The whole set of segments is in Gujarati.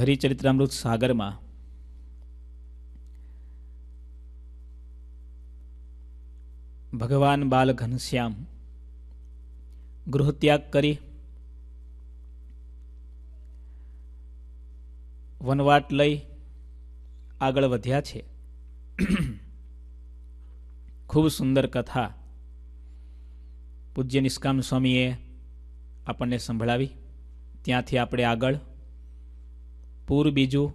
હરિચરિત્રામૃત સાગરમાં ભગવાન બાલ ઘનશ્યામ ગૃહત્યાગ કરી વનવાટ લઈ આગળ વધ્યા છે ખૂબ સુંદર કથા પૂજ્ય નિષ્કામ સ્વામીએ આપણને સંભળાવી ત્યાંથી આપણે આગળ પૂર બીજું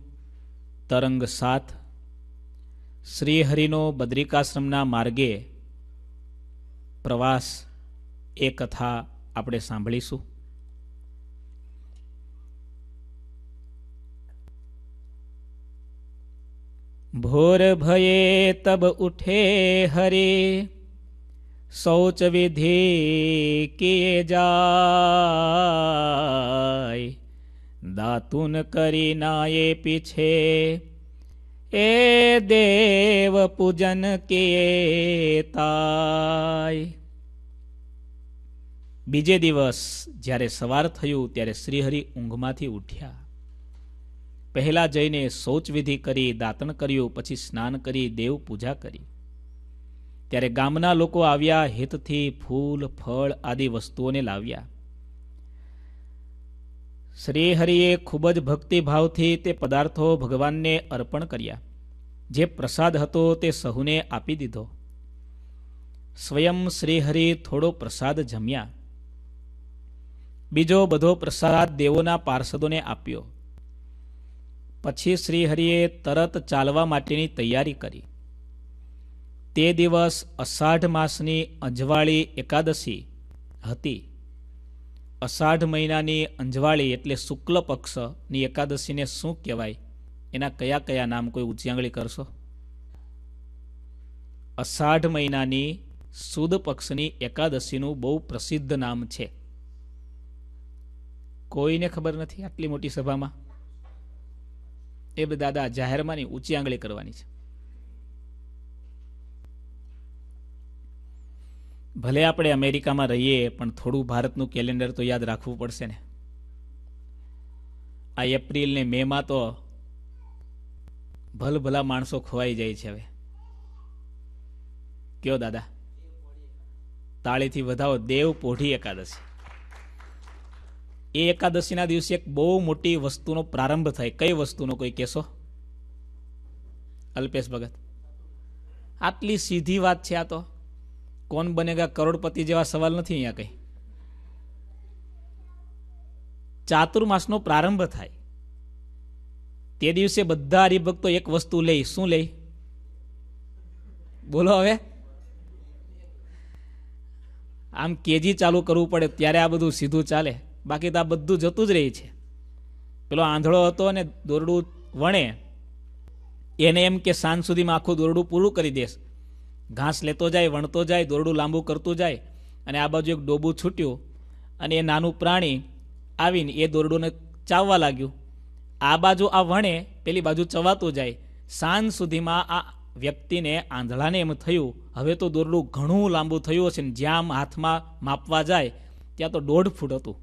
તરંગ સાત શ્રીહરિનો બદ્રિકાશ્રમના માર્ગે પ્રવાસ એ કથા આપણે સાંભળીશું ભોર ભયે તબ ઉઠે હરે શૌચ વિધિ જાય દાતુન કરી નાએ પીછે એ દેવ પૂજન કે તાય બીજે દિવસ જ્યારે સવાર થયું ત્યારે શ્રીહરિ ઊંઘમાંથી ઉઠ્યા પહેલા જઈને શૌચવિધિ કરી દાંતણ કર્યું પછી સ્નાન કરી દેવ પૂજા કરી ત્યારે ગામના લોકો આવ્યા હિતથી ફૂલ ફળ આદિ વસ્તુઓને લાવ્યા શ્રીહરિએ ખૂબ જ ભક્તિભાવથી તે પદાર્થો ભગવાનને અર્પણ કર્યા જે પ્રસાદ હતો તે સહુને આપી દીધો સ્વયં શ્રીહરિ થોડો પ્રસાદ જમ્યા બીજો બધો પ્રસાદ દેવોના પાર્ષદોને આપ્યો પછી શ્રીહરિએ તરત ચાલવા માટેની તૈયારી કરી તે દિવસ અષાઢ માસની અજવાળી એકાદશી હતી અષાઢ મહિનાની અંજવાળી એટલે શુક્લ પક્ષની એકાદશીને શું કહેવાય એના કયા કયા નામ કોઈ ઉચ્ચાંગળી કરશો અષાઢ મહિનાની સુદ પક્ષની એકાદશીનું બહુ પ્રસિદ્ધ નામ છે કોઈને ખબર નથી આટલી મોટી સભામાં એ દાદા જાહેરમાંની ની ઊંચી આંગળી કરવાની છે ભલે આપણે અમેરિકામાં રહીએ પણ થોડું ભારતનું કેલેન્ડર તો યાદ રાખવું પડશે ને આ એપ્રિલ ને મેમાં તો ભલભલા માણસો ખોવાઈ જાય છે હવે કયો દાદા તાળીથી વધાવો દેવ પોઢી એકાદશી એ એકાદશીના દિવસે એક બહુ મોટી વસ્તુનો પ્રારંભ થાય કઈ વસ્તુનો કોઈ કહેશો અલ્પેશ ભગત આટલી સીધી વાત છે આ તો કોણ બનેગા કરોડપતિ જેવા સવાલ નથી અહીંયા કંઈ ચાતુર્માસનો પ્રારંભ થાય તે દિવસે બધા હરિભક્તો એક વસ્તુ લે શું લે બોલો હવે આમ કેજી ચાલુ કરવું પડે ત્યારે આ બધું સીધું ચાલે બાકી તો આ બધું જતું જ રહે છે પેલો આંધળો હતો અને દોરડું વણે એને એમ કે સાંજ સુધીમાં આખું દોરડું પૂરું કરી દેશ ઘાસ લેતો જાય વણતો જાય દોરડું લાંબુ કરતું જાય અને આ બાજુ એક ડોબું છૂટ્યું અને એ નાનું પ્રાણી આવીને એ દોરડુંને ચાવવા લાગ્યું આ બાજુ આ વણે પેલી બાજુ ચવાતું જાય સાંજ સુધીમાં આ વ્યક્તિને આંધળાને એમ થયું હવે તો દોરડું ઘણું લાંબુ થયું હશે ને જ્યાં હાથમાં માપવા જાય ત્યાં તો દોઢ ફૂટ હતું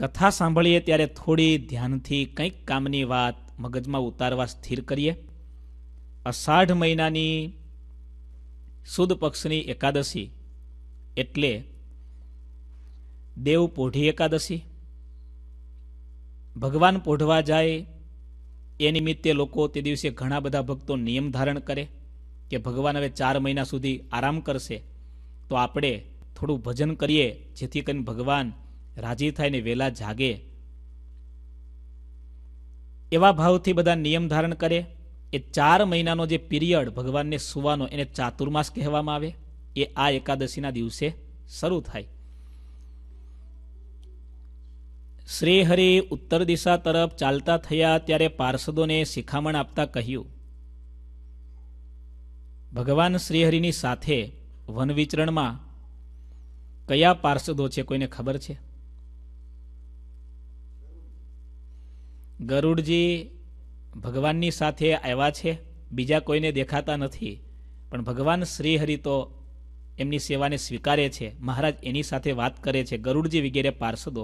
કથા સાંભળીએ ત્યારે થોડી ધ્યાનથી કંઈક કામની વાત મગજમાં ઉતારવા સ્થિર કરીએ અષાઢ મહિનાની સુદ પક્ષની એકાદશી એટલે દેવ પોઢી એકાદશી ભગવાન પોઢવા જાય એ નિમિત્તે લોકો તે દિવસે ઘણા બધા ભક્તો નિયમ ધારણ કરે કે ભગવાન હવે ચાર મહિના સુધી આરામ કરશે તો આપણે થોડું ભજન કરીએ જેથી કરીને ભગવાન રાજી થાય ને વહેલા જાગે એવા ભાવથી બધા નિયમ ધારણ કરે એ ચાર મહિનાનો જે પીરિયડ ભગવાનને સુવાનો એને ચાતુર્માસ કહેવામાં આવે એ આ એકાદશીના દિવસે શરૂ થાય શ્રી ઉત્તર દિશા તરફ ચાલતા થયા ત્યારે પાર્ષદોને શિખામણ આપતા કહ્યું ભગવાન શ્રીહરિની સાથે વન વિચરણમાં કયા પાર્ષદો છે કોઈને ખબર છે ગરુડજી ભગવાનની સાથે આવ્યા છે બીજા કોઈને દેખાતા નથી પણ ભગવાન શ્રીહરિ તો એમની સેવાને સ્વીકારે છે મહારાજ એની સાથે વાત કરે છે ગરુડજી વગેરે પાર્ષદો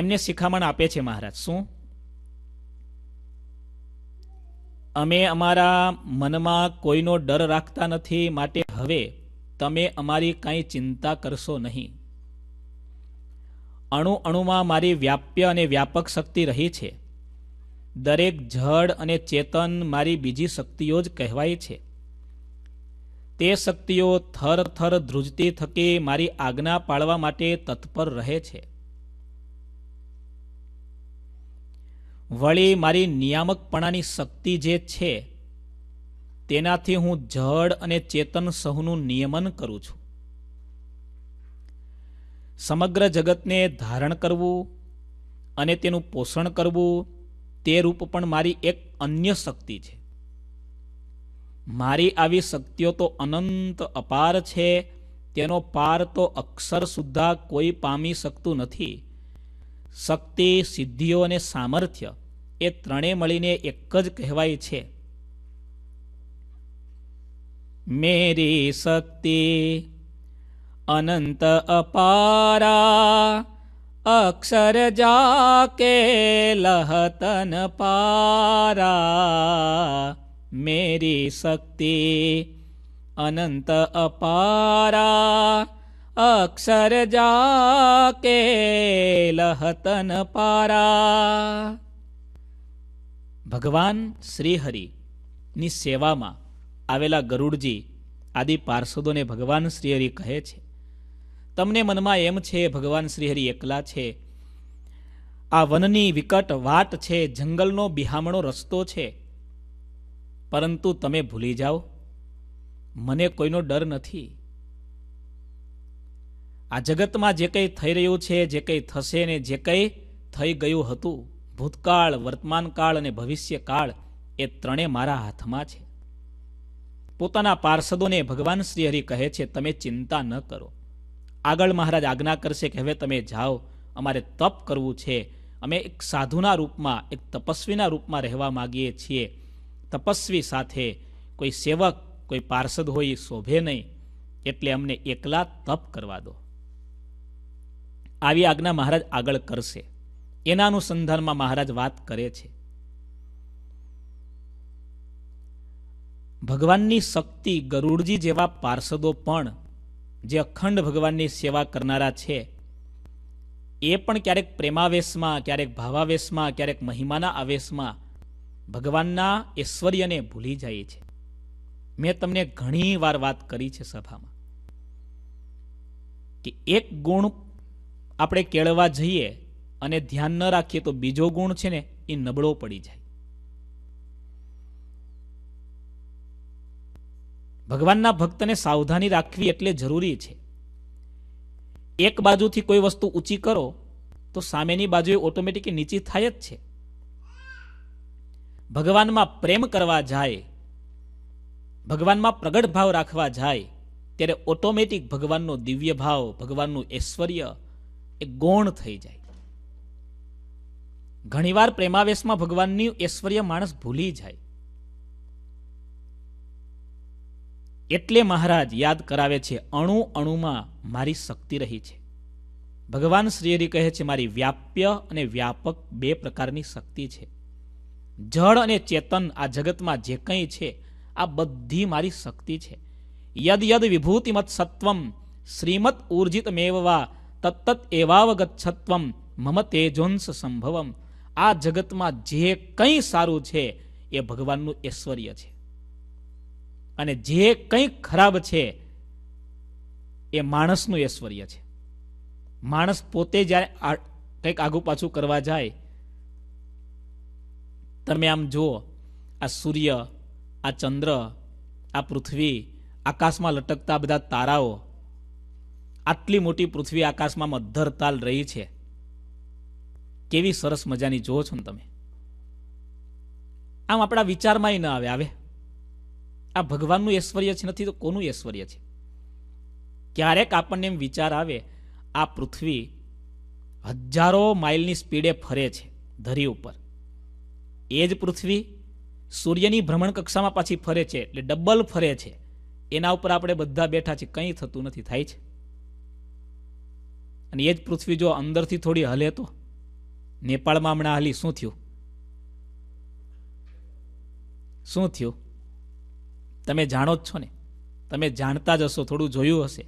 એમને શિખામણ આપે છે મહારાજ શું અમે અમારા મનમાં કોઈનો ડર રાખતા નથી માટે હવે તમે અમારી કાંઈ ચિંતા કરશો નહીં અણુ અણુમાં મારી વ્યાપ્ય અને વ્યાપક શક્તિ રહી છે દરેક જડ અને ચેતન મારી બીજી શક્તિઓ જ કહેવાય છે તે શક્તિઓ થર થર ધ્રુજતી થકી મારી આજ્ઞા પાળવા માટે તત્પર રહે છે વળી મારી નિયામકપણાની શક્તિ જે છે તેનાથી હું જડ અને ચેતન સહુનું નિયમન કરું છું સમગ્ર જગતને ધારણ કરવું અને તેનું પોષણ કરવું તે રૂપ પણ મારી એક અન્ય શક્તિ છે મારી આવી શક્તિઓ તો અનંત અપાર છે તેનો પાર તો અક્ષર સુદ્ધા કોઈ પામી શકતું નથી શક્તિ સિદ્ધિઓ અને સામર્થ્ય એ ત્રણે મળીને એક જ કહેવાય છે મેરી શક્તિ અનંત અપારા અક્ષર જાકે લહતન પારા મેરી શક્તિ અનંત અપારા અક્ષર જાકે લહતન પારા ભગવાન શ્રીહરિની સેવામાં આવેલા ગરુડજી આદિ પાર્ષદોને ભગવાન શ્રીહરિ કહે છે તમને મનમાં એમ છે ભગવાન શ્રીહરિ એકલા છે આ વનની વિકટ વાત છે જંગલનો બિહામણો રસ્તો છે પરંતુ તમે ભૂલી જાઓ મને કોઈનો ડર નથી આ જગતમાં જે કંઈ થઈ રહ્યું છે જે કંઈ થશે ને જે કંઈ થઈ ગયું હતું ભૂતકાળ વર્તમાનકાળ અને ભવિષ્યકાળ એ ત્રણે મારા હાથમાં છે પોતાના પાર્ષદોને ભગવાન શ્રીહરિ કહે છે તમે ચિંતા ન કરો આગળ મહારાજ આજ્ઞા કરશે કે હવે તમે જાઓ અમારે તપ કરવું છે અમે એક સાધુના રૂપમાં એક તપસ્વીના રૂપમાં રહેવા માગીએ છીએ તપસ્વી સાથે કોઈ સેવક કોઈ પાર્ષદ હોય શોભે નહીં એટલે અમને એકલા તપ કરવા દો આવી આજ્ઞા મહારાજ આગળ કરશે એના અનુસંધાનમાં મહારાજ વાત કરે છે ભગવાનની શક્તિ ગરુડજી જેવા પાર્ષદો પણ જે અખંડ ભગવાનની સેવા કરનારા છે એ પણ ક્યારેક પ્રેમાવેશમાં ક્યારેક ભાવાવેશમાં ક્યારેક મહિમાના આવેશમાં ભગવાનના ઐશ્વર્યને ભૂલી જાય છે મેં તમને ઘણી વાર વાત કરી છે સભામાં કે એક ગુણ આપણે કેળવા જઈએ અને ધ્યાન ન રાખીએ તો બીજો ગુણ છે ને એ નબળો પડી જાય ભગવાનના ભક્તને સાવધાની રાખવી એટલે જરૂરી છે એક બાજુથી કોઈ વસ્તુ ઊંચી કરો તો સામેની બાજુએ ઓટોમેટિક નીચી થાય જ છે ભગવાનમાં પ્રેમ કરવા જાય ભગવાનમાં પ્રગટ ભાવ રાખવા જાય ત્યારે ઓટોમેટિક ભગવાનનો દિવ્ય ભાવ ભગવાનનું ઐશ્વર્ય એ ગૌણ થઈ જાય ઘણીવાર પ્રેમાવેશમાં ભગવાનની ઐશ્વર્ય માણસ ભૂલી જાય એટલે મહારાજ યાદ કરાવે છે અણુ અણુમાં મારી શક્તિ રહી છે ભગવાન શ્રીહરિ કહે છે મારી વ્યાપ્ય અને વ્યાપક બે પ્રકારની શક્તિ છે જળ અને ચેતન આ જગતમાં જે કંઈ છે આ બધી મારી શક્તિ છે યદ યદ વિભૂતિમત સત્વમ શ્રીમત ઉર્જિત મેવવા તત્તત એવાવગચ્છત્વમ મમ તેજોંસ સંભવમ આ જગતમાં જે કંઈ સારું છે એ ભગવાનનું ઐશ્વર્ય છે અને જે કંઈક ખરાબ છે એ માણસનું ઐશ્વર્ય છે માણસ પોતે જ્યારે કંઈક આગું પાછું કરવા જાય તમે આમ જુઓ આ સૂર્ય આ ચંદ્ર આ પૃથ્વી આકાશમાં લટકતા બધા તારાઓ આટલી મોટી પૃથ્વી આકાશમાં મધ્ધરતાલ રહી છે કેવી સરસ મજાની જુઓ છો ને તમે આમ આપણા વિચારમાં ન આવે આવે આ ભગવાનનું ઐશ્વર્ય છે નથી તો કોનું ઐશ્વર્ય છે ક્યારેક આપણને એમ વિચાર આવે આ પૃથ્વી હજારો માઇલની સ્પીડે ફરે છે ધરી ઉપર એ જ પૃથ્વી સૂર્યની ભ્રમણકક્ષામાં પાછી ફરે છે એટલે ડબલ ફરે છે એના ઉપર આપણે બધા બેઠા છે કંઈ થતું નથી થાય છે અને એ જ પૃથ્વી જો અંદરથી થોડી હલે તો નેપાળમાં હમણાં હાલી શું થયું શું થયું તમે જાણો જ છો ને તમે જાણતા જ હશો થોડું જોયું હશે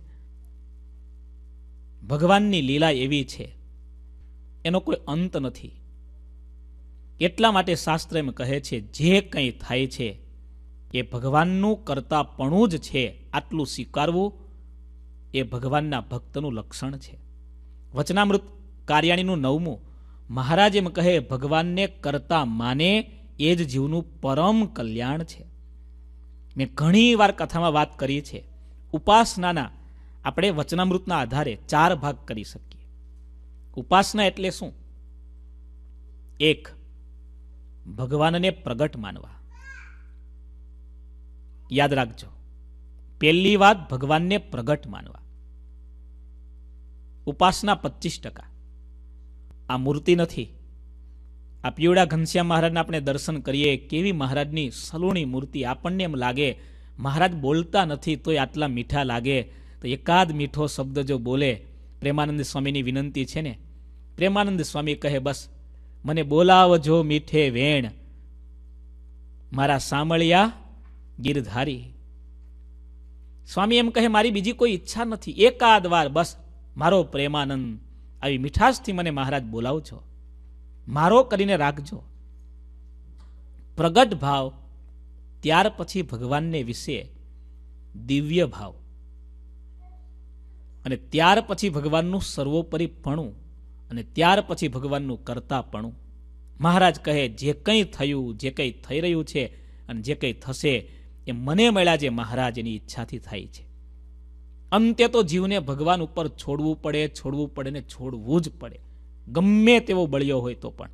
ભગવાનની લીલા એવી છે એનો કોઈ અંત નથી એટલા માટે શાસ્ત્ર એમ કહે છે જે કંઈ થાય છે એ ભગવાનનું કરતાપણું જ છે આટલું સ્વીકારવું એ ભગવાનના ભક્તનું લક્ષણ છે વચનામૃત કાર્યાણીનું નવમું મહારાજ એમ કહે ભગવાનને કરતા માને એ જ જીવનું પરમ કલ્યાણ છે મેં ઘણી વાર કથામાં વાત કરી છે ઉપાસનાના આપણે વચનામૃતના આધારે ચાર ભાગ કરી શકીએ ઉપાસના એટલે શું એક ભગવાનને પ્રગટ માનવા યાદ રાખજો પહેલી વાત ભગવાનને પ્રગટ માનવા ઉપાસના પચીસ ટકા આ મૂર્તિ નથી આ પીવડા ઘનશ્યામ મહારાજના આપણે દર્શન કરીએ કેવી મહારાજની સલુણી મૂર્તિ આપણને એમ લાગે મહારાજ બોલતા નથી તોય આટલા મીઠા લાગે તો એકાદ મીઠો શબ્દ જો બોલે પ્રેમાનંદ સ્વામીની વિનંતી છે ને પ્રેમાનંદ સ્વામી કહે બસ મને બોલાવજો મીઠે વેણ મારા સાંભળ્યા ગીરધારી સ્વામી એમ કહે મારી બીજી કોઈ ઈચ્છા નથી એકાદ વાર બસ મારો પ્રેમાનંદ આવી મીઠાશથી મને મહારાજ બોલાવજો છો મારો કરીને રાખજો પ્રગટ ભાવ ત્યાર પછી ભગવાનને વિશે દિવ્ય ભાવ અને ત્યાર પછી ભગવાનનું સર્વોપરીપણું અને ત્યાર પછી ભગવાનનું કરતાપણું મહારાજ કહે જે કંઈ થયું જે કંઈ થઈ રહ્યું છે અને જે કંઈ થશે એ મને મળ્યા જે મહારાજ એની ઈચ્છાથી થાય છે અંતે તો જીવને ભગવાન ઉપર છોડવું પડે છોડવું પડે ને છોડવું જ પડે ગમે તેવો બળ્યો હોય તો પણ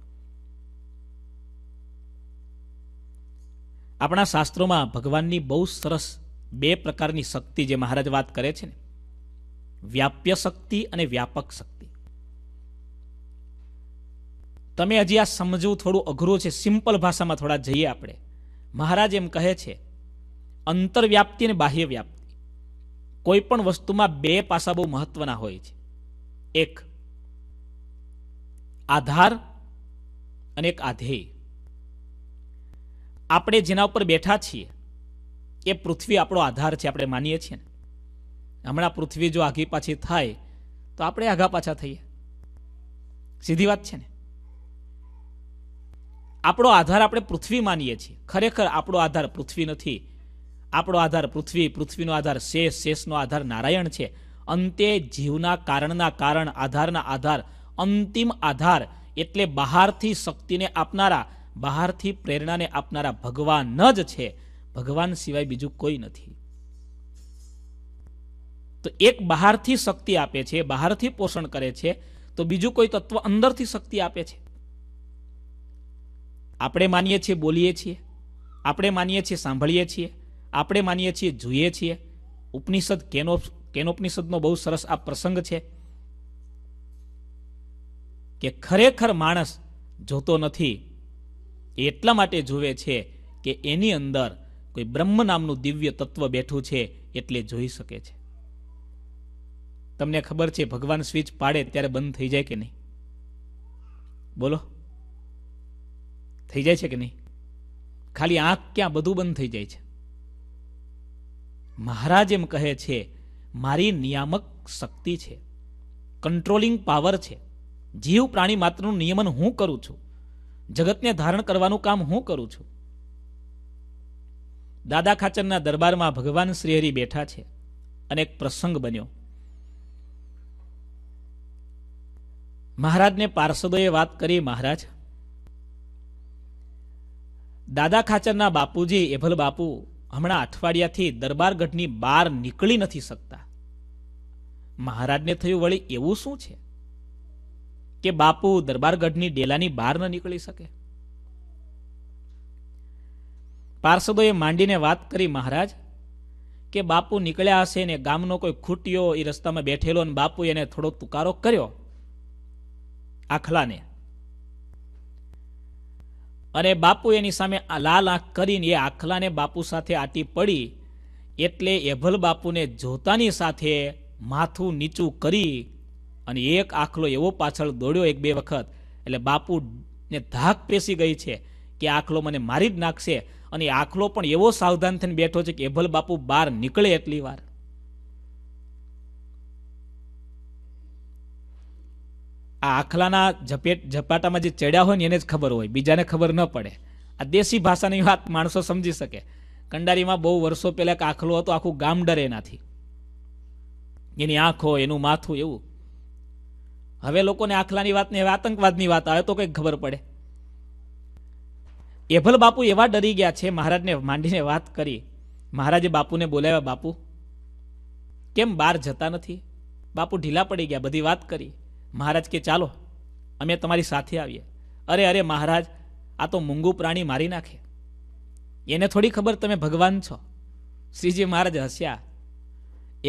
આપણા શાસ્ત્રોમાં ભગવાનની બહુ સરસ બે પ્રકારની શક્તિ જે મહારાજ વાત કરે છે ને વ્યાપ્ય શક્તિ અને વ્યાપક શક્તિ તમે હજી આ સમજવું થોડું અઘરું છે સિમ્પલ ભાષામાં થોડા જઈએ આપણે મહારાજ એમ કહે છે અંતરવ્યાપ્તિ અને બાહ્ય વ્યાપ્તિ કોઈ પણ વસ્તુમાં બે પાસા બહુ મહત્વના હોય છે એક આધાર અને એક આધેય આપણે જેના ઉપર બેઠા છીએ એ પૃથ્વી આપણો આધાર છે આપણે માનીએ છીએ ને હમણાં પૃથ્વી જો આઘી પાછી થાય તો આપણે આઘા પાછા થઈએ સીધી વાત છે ને આપણો આધાર આપણે પૃથ્વી માનીએ છીએ ખરેખર આપણો આધાર પૃથ્વી નથી આપણો આધાર પૃથ્વી પૃથ્વીનો આધાર શેષ શેષનો આધાર નારાયણ છે અંતે જીવના કારણના કારણ આધારના આધાર અંતિમ આધાર એટલે બહારથી શક્તિને આપનારા બહારથી પ્રેરણાને આપનારા ભગવાન જ છે ભગવાન સિવાય બીજું કોઈ નથી તો એક બહારથી શક્તિ આપે છે બહારથી પોષણ કરે છે તો બીજું કોઈ તત્વ અંદરથી શક્તિ આપે છે આપણે માનીએ છીએ બોલીએ છીએ આપણે માનીએ છીએ સાંભળીએ છીએ આપણે માનીએ છીએ જોઈએ છીએ ઉપનિષદ કેનો કેનોપનિષદનો બહુ સરસ આ પ્રસંગ છે કે ખરેખર માણસ જોતો નથી એ એટલા માટે જુએ છે કે એની અંદર કોઈ બ્રહ્મ નામનું દિવ્ય તત્વ બેઠું છે એટલે જોઈ શકે છે તમને ખબર છે ભગવાન સ્વિચ પાડે ત્યારે બંધ થઈ જાય કે નહીં બોલો થઈ જાય છે કે નહીં ખાલી આંખ ક્યાં બધું બંધ થઈ જાય છે મહારાજ એમ કહે છે મારી નિયામક શક્તિ છે કંટ્રોલિંગ પાવર છે જીવ પ્રાણી માત્રનું નિયમન હું કરું છું જગતને ધારણ કરવાનું કામ હું કરું છું દાદા ખાચરના દરબારમાં ભગવાન શ્રીહરિ બેઠા છે અને એક પ્રસંગ બન્યો મહારાજને પાર્ષદોએ વાત કરી મહારાજ દાદા ખાચરના બાપુજી એભલ બાપુ હમણાં અઠવાડિયાથી દરબારગઢની બહાર નીકળી નથી શકતા મહારાજને થયું વળી એવું શું છે કે બાપુ દરબારગઢની ડેલાની બહાર ન નીકળી શકે પાર્ષદોએ માંડીને વાત કરી મહારાજ કે બાપુ નીકળ્યા હશે ને ગામનો કોઈ ખૂટ્યો એ રસ્તામાં બેઠેલો અને બાપુ એને થોડો તુકારો કર્યો આખલાને અને બાપુ એની સામે લાલ આંખ કરીને એ આખલાને બાપુ સાથે આટી પડી એટલે એભલ બાપુને જોતાની સાથે માથું નીચું કરી અને એક આખલો એવો પાછળ દોડ્યો એક બે વખત એટલે બાપુ ને ધાક પેસી ગઈ છે કે આખલો મને મારી જ નાખશે અને આખલો પણ એવો સાવધાન થઈને બેઠો છે કે ભલ બાપુ બહાર નીકળે એટલી વાર આ આખલાના ઝપેટ ઝપાટામાં જે ચડ્યા હોય ને એને જ ખબર હોય બીજાને ખબર ન પડે આ દેશી ભાષાની વાત માણસો સમજી શકે કંડારીમાં બહુ વર્ષો પહેલાં એક આખલો હતો આખું ગામ ડરે એનાથી એની આંખો એનું માથું એવું હવે લોકોને આખલાની વાતને હવે આતંકવાદની વાત આવે તો કંઈક ખબર પડે એભલ બાપુ એવા ડરી ગયા છે મહારાજને માંડીને વાત કરી મહારાજે બાપુને બોલાવ્યા બાપુ કેમ બહાર જતા નથી બાપુ ઢીલા પડી ગયા બધી વાત કરી મહારાજ કે ચાલો અમે તમારી સાથે આવીએ અરે અરે મહારાજ આ તો મૂંગું પ્રાણી મારી નાખે એને થોડી ખબર તમે ભગવાન છો શ્રીજી મહારાજ હસ્યા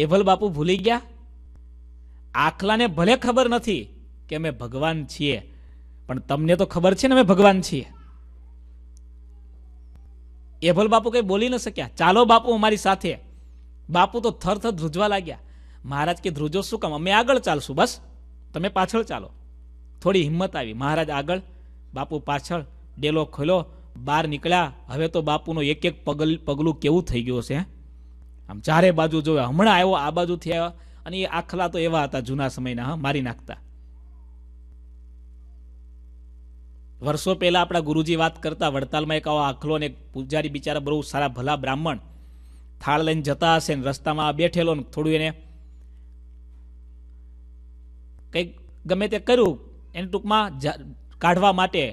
એભલ બાપુ ભૂલી ગયા આખલાને ભલે ખબર નથી કે અમે ભગવાન છીએ પણ તમને તો ખબર છે ને અમે ભગવાન છીએ એભલ બાપુ કંઈ બોલી ન શક્યા ચાલો બાપુ અમારી સાથે બાપુ તો થર થર ધ્રુજવા લાગ્યા મહારાજ કે ધ્રુજો શું કામ અમે આગળ ચાલશું બસ તમે પાછળ ચાલો થોડી હિંમત આવી મહારાજ આગળ બાપુ પાછળ ડેલો ખોલ્યો બહાર નીકળ્યા હવે તો બાપુનો એક એક પગલ પગલું કેવું થઈ ગયું છે આમ ચારે બાજુ જોયો હમણાં આવ્યો આ બાજુથી આવ્યો અને એ આખલા તો એવા હતા જૂના સમયના મારી નાખતા વર્ષો પહેલાં આપણા ગુરુજી વાત કરતા વડતાલમાં એક આવો આખલો ને પૂજારી બિચારા બહુ સારા ભલા બ્રાહ્મણ થાળ લઈને જતા હશે ને રસ્તામાં બેઠેલો ને થોડું એને કંઈક ગમે તે કર્યું એને ટૂંકમાં કાઢવા માટે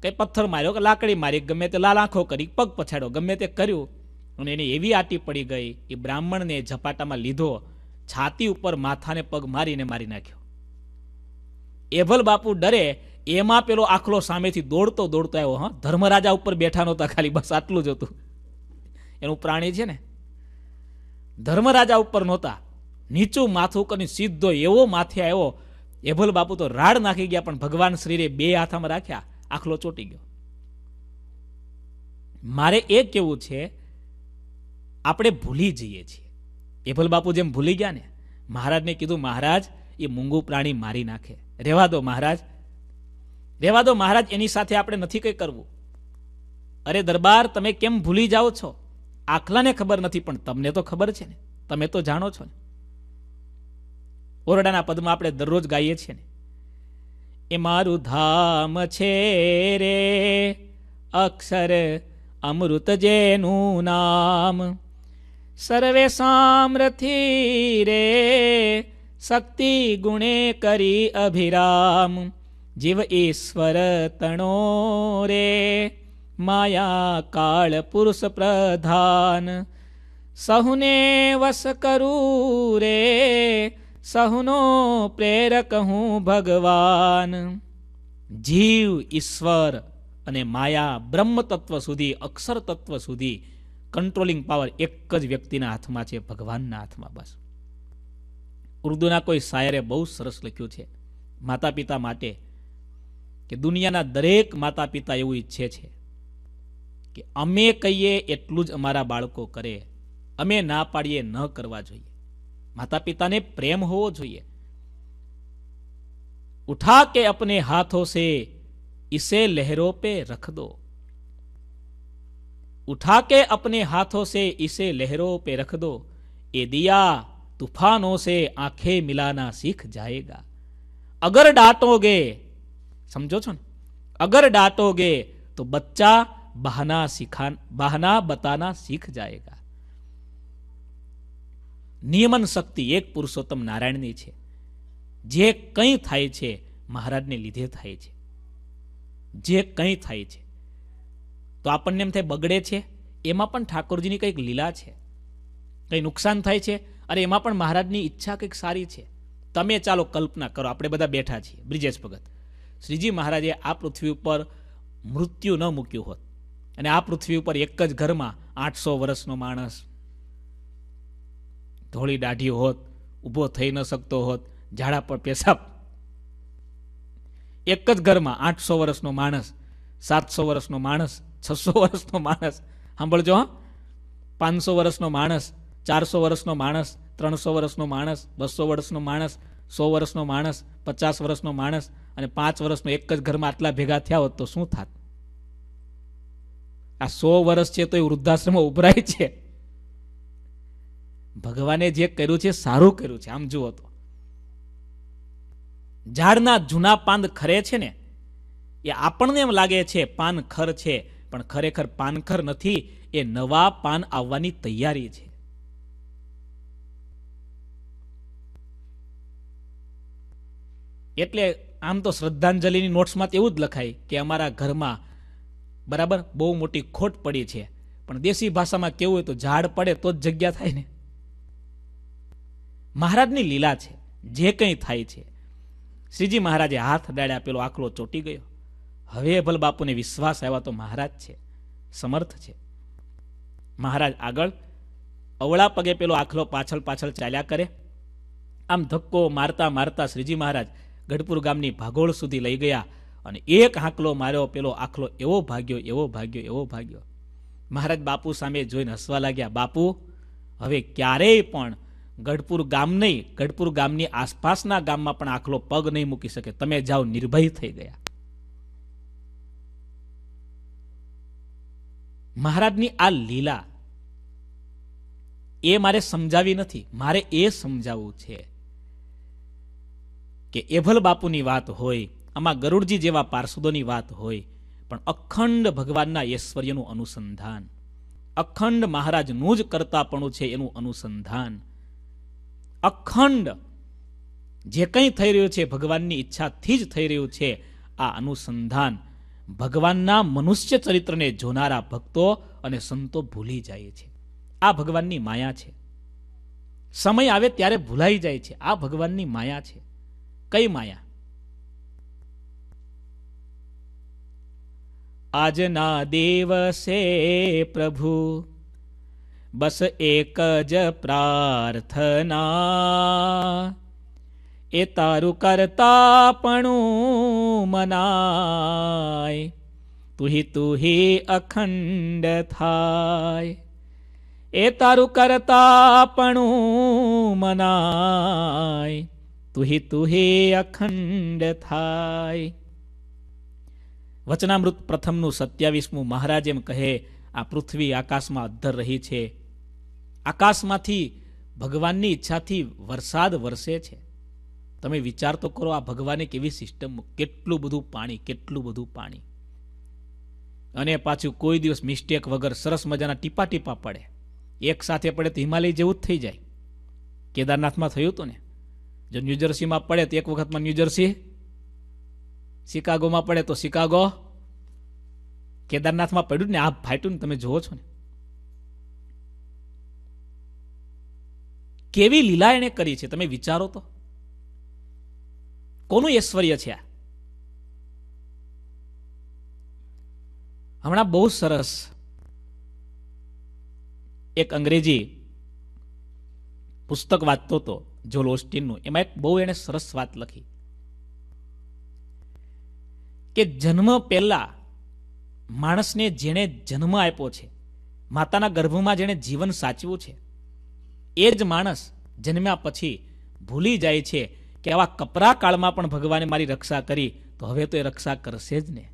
કંઈ પથ્થર માર્યો કે લાકડી મારી ગમે તે લાલ આંખો કરી પગ પછાડ્યો ગમે તે કર્યું અને એની એવી આટી પડી ગઈ એ બ્રાહ્મણને ઝપાટામાં લીધો છાતી ઉપર માથાને પગ મારીને મારી નાખ્યો એભલ બાપુ ડરે એમાં પેલો આખલો સામેથી દોડતો દોડતો આવ્યો હા ધર્મરાજા ઉપર બેઠા નહોતા ખાલી બસ આટલું જ હતું એનું પ્રાણી છે ને ધર્મરાજા ઉપર નહોતા નીચું માથું કરીને સીધો એવો માથે આવ્યો એભલ બાપુ તો રાડ નાખી ગયા પણ ભગવાન શ્રીરે બે હાથામાં રાખ્યા આખલો ચોટી ગયો મારે એ કેવું છે આપણે ભૂલી જઈએ છીએ એભલ બાપુ જેમ ભૂલી ગયા ને મહારાજને કીધું મહારાજ એ મૂંગું પ્રાણી મારી નાખે રહેવા દો મહારાજ રહેવા દો મહારાજ એની સાથે આપણે નથી કંઈ કરવું અરે દરબાર તમે કેમ ભૂલી જાઓ છો આખલાને ખબર નથી પણ તમને તો ખબર છે ને તમે તો જાણો છો ને ઓરડાના પદમાં આપણે દરરોજ ગાઈએ છીએ ને એ મારું ધામ છે રે અક્ષર અમૃત જેનું નામ સર્વેશામ રથી રે શક્તિ ગુણે કરી અભિરામ જીવ ઈશ્વર તણો રે માયા કાળ પુરુષ પ્રધાન સહુને વસ કરું રે સહુનો પ્રેરક હું ભગવાન જીવ ઈશ્વર અને માયા બ્રહ્મ તત્વ સુધી અક્ષર તત્વ સુધી કંટ્રોલિંગ પાવર એક જ વ્યક્તિના હાથમાં છે ભગવાનના હાથમાં બસ ઉર્દુના કોઈ શાયરે બહુ સરસ લખ્યું છે માતા પિતા માટે કે દુનિયાના દરેક માતા પિતા એવું ઈચ્છે છે કે અમે કહીએ એટલું જ અમારા બાળકો કરે અમે ના પાડીએ ન કરવા જોઈએ માતા પિતાને પ્રેમ હોવો જોઈએ ઉઠા કે અપને હાથો સે ઇસે લહેરો પે રખ દો उठा के अपने हाथों से इसे लहरों पे रख दो ए दिया तूफानों से आंखें मिलाना सीख जाएगा अगर डांटोगे समझो छो अगर डांटोगे तो बच्चा बहाना सिखा बहाना बताना सीख जाएगा एक पुरुषोत्तम नारायण ने छे जे कई थाय छे महाराज ने लीधे थाय छे जे कई थाय छे તો આપણને એમ થાય બગડે છે એમાં પણ ઠાકોરજીની કંઈક લીલા છે કંઈ નુકસાન થાય છે અને એમાં પણ મહારાજની ઈચ્છા કંઈક સારી છે તમે ચાલો કલ્પના કરો આપણે બધા બેઠા છીએ બ્રિજેશ ભગત શ્રીજી મહારાજે આ પૃથ્વી ઉપર મૃત્યુ ન મૂક્યું હોત અને આ પૃથ્વી ઉપર એક જ ઘરમાં આઠસો વર્ષનો માણસ ધોળી દાઢી હોત ઊભો થઈ ન શકતો હોત ઝાડા પર પેશાબ એક જ ઘરમાં આઠસો વર્ષનો માણસ સાતસો વર્ષનો માણસ છસો વર્ષનો માણસ સાંભળજો હા પાંચસો વર્ષનો માણસ ચારસો વર્ષનો માણસ ત્રણસો વર્ષનો માણસ બસો વર્ષનો માણસ સો વર્ષનો માણસ પચાસ વર્ષનો માણસ અને પાંચ વર્ષનો એક જ ઘરમાં આટલા ભેગા થયા હોત તો શું થાત આ સો વર્ષ છે તો એ વૃદ્ધાશ્રમ ઉભરાય છે ભગવાને જે કર્યું છે સારું કર્યું છે આમ જુઓ તો ઝાડના જૂના પાન ખરે છે ને એ આપણને એમ લાગે છે પાન ખર છે પણ ખરેખર પાનખર નથી એ નવા પાન આવવાની તૈયારી છે એટલે આમ તો શ્રદ્ધાંજલિની નોટ્સમાં એવું જ લખાય કે અમારા ઘરમાં બરાબર બહુ મોટી ખોટ પડી છે પણ દેશી ભાષામાં કેવું હોય તો ઝાડ પડે તો જ જગ્યા થાય ને મહારાજની લીલા છે જે કંઈ થાય છે શ્રીજી મહારાજે હાથ ડાળ્યા આપેલો આંકડો ચોટી ગયો હવે ભલ બાપુને વિશ્વાસ આવ્યા તો મહારાજ છે સમર્થ છે મહારાજ આગળ અવળા પગે પેલો આખલો પાછળ પાછળ ચાલ્યા કરે આમ ધક્કો મારતા મારતા શ્રીજી મહારાજ ગઢપુર ગામની ભાગોળ સુધી લઈ ગયા અને એક હાંકલો માર્યો પેલો આખલો એવો ભાગ્યો એવો ભાગ્યો એવો ભાગ્યો મહારાજ બાપુ સામે જોઈને હસવા લાગ્યા બાપુ હવે ક્યારેય પણ ગઢપુર ગામ નહીં ગઢપુર ગામની આસપાસના ગામમાં પણ આખલો પગ નહીં મૂકી શકે તમે જાઓ નિર્ભય થઈ ગયા મહારાજની આ લીલા એ મારે સમજાવી નથી મારે એ સમજાવવું છે કે એભલ બાપુની વાત હોય આમાં ગરુડજી જેવા પાર્ષદોની વાત હોય પણ અખંડ ભગવાનના ઐશ્વર્યનું અનુસંધાન અખંડ મહારાજનું જ કરતાપણું છે એનું અનુસંધાન અખંડ જે કંઈ થઈ રહ્યું છે ભગવાનની ઈચ્છાથી જ થઈ રહ્યું છે આ અનુસંધાન ભગવાનના મનુષ્ય ચરિત્રને જોનારા ભક્તો અને સંતો ભૂલી જાય છે આ ભગવાનની માયા છે સમય આવે ત્યારે ભૂલાઈ જાય છે આ ભગવાનની માયા છે કઈ માયા આજના દિવસે પ્રભુ બસ એક જ પ્રાર્થના એ તારું કરતા મનાય તુહી તુહી અખંડ થાય એ તારું કરતા મનાય તુહી તુહી અખંડ થાય વચનામૃત પ્રથમનું સત્યાવીસમું મહારાજ એમ કહે આ પૃથ્વી આકાશમાં અદ્ધર રહી છે આકાશમાંથી ભગવાનની ઈચ્છાથી વરસાદ વરસે છે તમે વિચાર તો કરો આ ભગવાને કેવી સિસ્ટમ કેટલું બધું પાણી કેટલું બધું પાણી અને પાછું કોઈ દિવસ મિસ્ટેક વગર સરસ મજાના ટીપા ટીપા પડે એક સાથે પડે તો હિમાલય જેવું જ થઈ જાય કેદારનાથમાં થયું હતું ને જો ન્યૂજર્સીમાં પડે તો એક વખતમાં ન્યૂજર્સી શિકાગોમાં પડે તો શિકાગો કેદારનાથમાં પડ્યું ને આ ફાટ્યું ને તમે જુઓ છો ને કેવી લીલા એણે કરી છે તમે વિચારો તો કોનું ઐશ્વર્ય છે હમણાં બહુ સરસ એક અંગ્રેજી પુસ્તક વાંચતો હતો જોલ ઓસ્ટિનનું એમાં એક બહુ એને સરસ વાત લખી કે જન્મ પહેલા માણસને જેણે જન્મ આપ્યો છે માતાના ગર્ભમાં જેણે જીવન સાચવું છે એ જ માણસ જન્મ્યા પછી ભૂલી જાય છે કે આવા કપરા કાળમાં પણ ભગવાને મારી રક્ષા કરી તો હવે તો એ રક્ષા કરશે જ ને